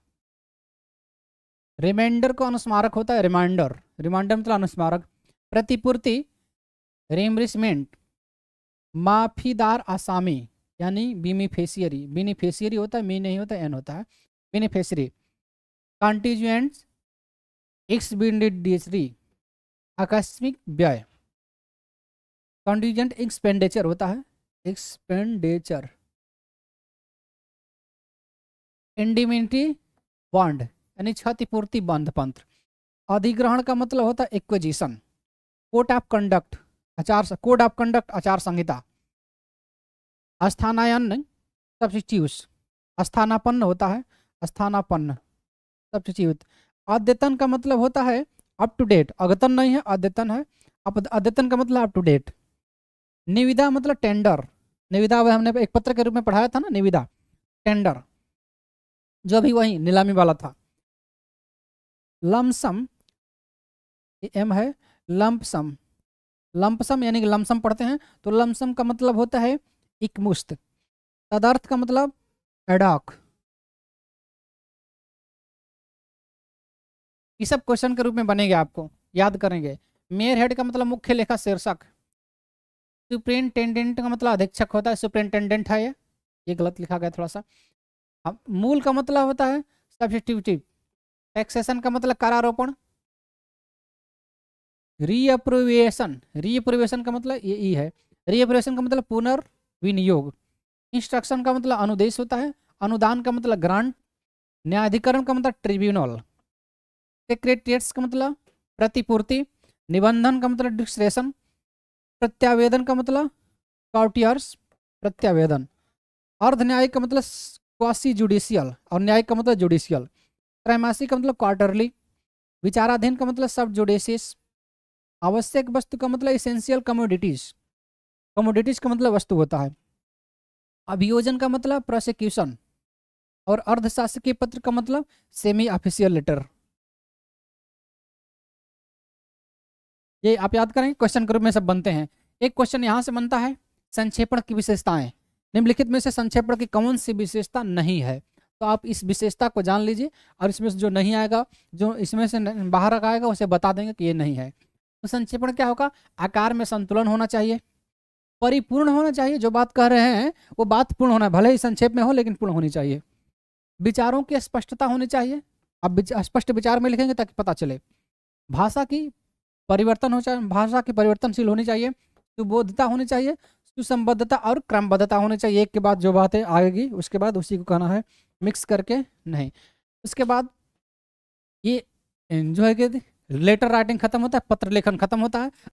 रिमाइंडर को अनुस्मारक होता है रिमाइंडर रिमाइंडर मतलब अनुस्मारक प्रतिपूर्ति रिमरिसमेंट माफीदार आसामी यानी बीनी फेसियरी होता है मी नहीं होता एन होता है बीनीफेसियरी एक्स एक्सबिडिटरी आकस्मिक व्यय कॉन्टिजेंट एक्सपेंडिचर होता है एक्सपेंडिचर इंडिमिनिटी बॉन्ड यानी क्षतिपूर्ति बंध पंत्र अधिग्रहण का मतलब होता है इक्वेजिशन कोड ऑफ कंडक्ट आचार कोड ऑफ कंडक्ट आचार संहिता स्थानायन सब्सिट्यूस स्थानापन्न होता है स्थानापन्न सब्सिट्यूट अद्यतन का मतलब होता है अप टू डेट अद्यतन नहीं है अद्यतन है अद्यतन का मतलब अप टू डेट निविदा मतलब टेंडर निविदा हमने एक पत्र के रूप में पढ़ाया था ना निविदा टेंडर जो भी वही नीलामी वाला था लमसम एम है लम्पसम लम्पसम यानी कि लमसम पढ़ते हैं तो लमसम का मतलब होता है इकमुश्त तदार्थ का मतलब एडॉक ये सब क्वेश्चन के रूप में बनेंगे आपको याद करेंगे मेयर हेड का मतलब मुख्य लेखा शीर्षक सुप्रिंटेंडेंट का मतलब अधीक्षक होता है सुप्रिंटेंडेंट है ये ये गलत लिखा गया थोड़ा सा मूल का मतलब होता है सब्सिट्यूटिव टैक्सेशन का मतलब करारोपण रीअप्रूवेशन रीअप्रूवेशन का मतलब ये ई है रीअप्रूवेशन का मतलब पुनर्विनियोग इंस्ट्रक्शन का मतलब अनुदेश होता है अनुदान का मतलब ग्रांट न्यायाधिकरण का मतलब ट्रिब्यूनल सेक्रेटरिएट्स का मतलब प्रतिपूर्ति निबंधन का मतलब डिस्ट्रेशन प्रत्यावेदन का मतलब काउटियर्स प्रत्यावेदन अर्ध न्यायिक का मतलब क्वासी जुडिशियल और न्यायिक का मतलब जुडिशियल त्रैमासिक का मतलब क्वार्टरली विचाराधीन का मतलब सब जुडेसिस आवश्यक वस्तु का मतलब इसेंशियल कमोडिटीज कमोडिटीज का मतलब वस्तु होता है अभियोजन का मतलब प्रोसिक्यूशन और अर्धशासकीय पत्र का मतलब सेमी ऑफिशियल लेटर ये आप याद करेंगे क्वेश्चन ग्रुप में सब बनते हैं एक क्वेश्चन यहाँ से बनता है संक्षेपण की विशेषताएं निम्नलिखित में से संक्षेपण की कौन सी विशेषता नहीं है तो आप इस विशेषता को जान लीजिए और इसमें से जो नहीं आएगा जो इसमें से बाहर आएगा उसे बता देंगे कि ये नहीं है तो संक्षेपण क्या होगा आकार में संतुलन होना चाहिए परिपूर्ण होना चाहिए जो बात कह रहे हैं वो बात पूर्ण होना भले ही संक्षेप में हो लेकिन पूर्ण होनी चाहिए विचारों की स्पष्टता होनी चाहिए आप स्पष्ट विचार में लिखेंगे ताकि पता चले भाषा की परिवर्तन हो चाहिए भाषा की परिवर्तनशील होनी चाहिए सुबोधता होनी चाहिए सुसंबद्धता और क्रमबद्धता होनी चाहिए एक के बाद जो बात है आएगी उसके बाद उसी को कहना है मिक्स करके नहीं उसके बाद ये जो है कि लेटर राइटिंग खत्म होता है पत्र लेखन खत्म होता है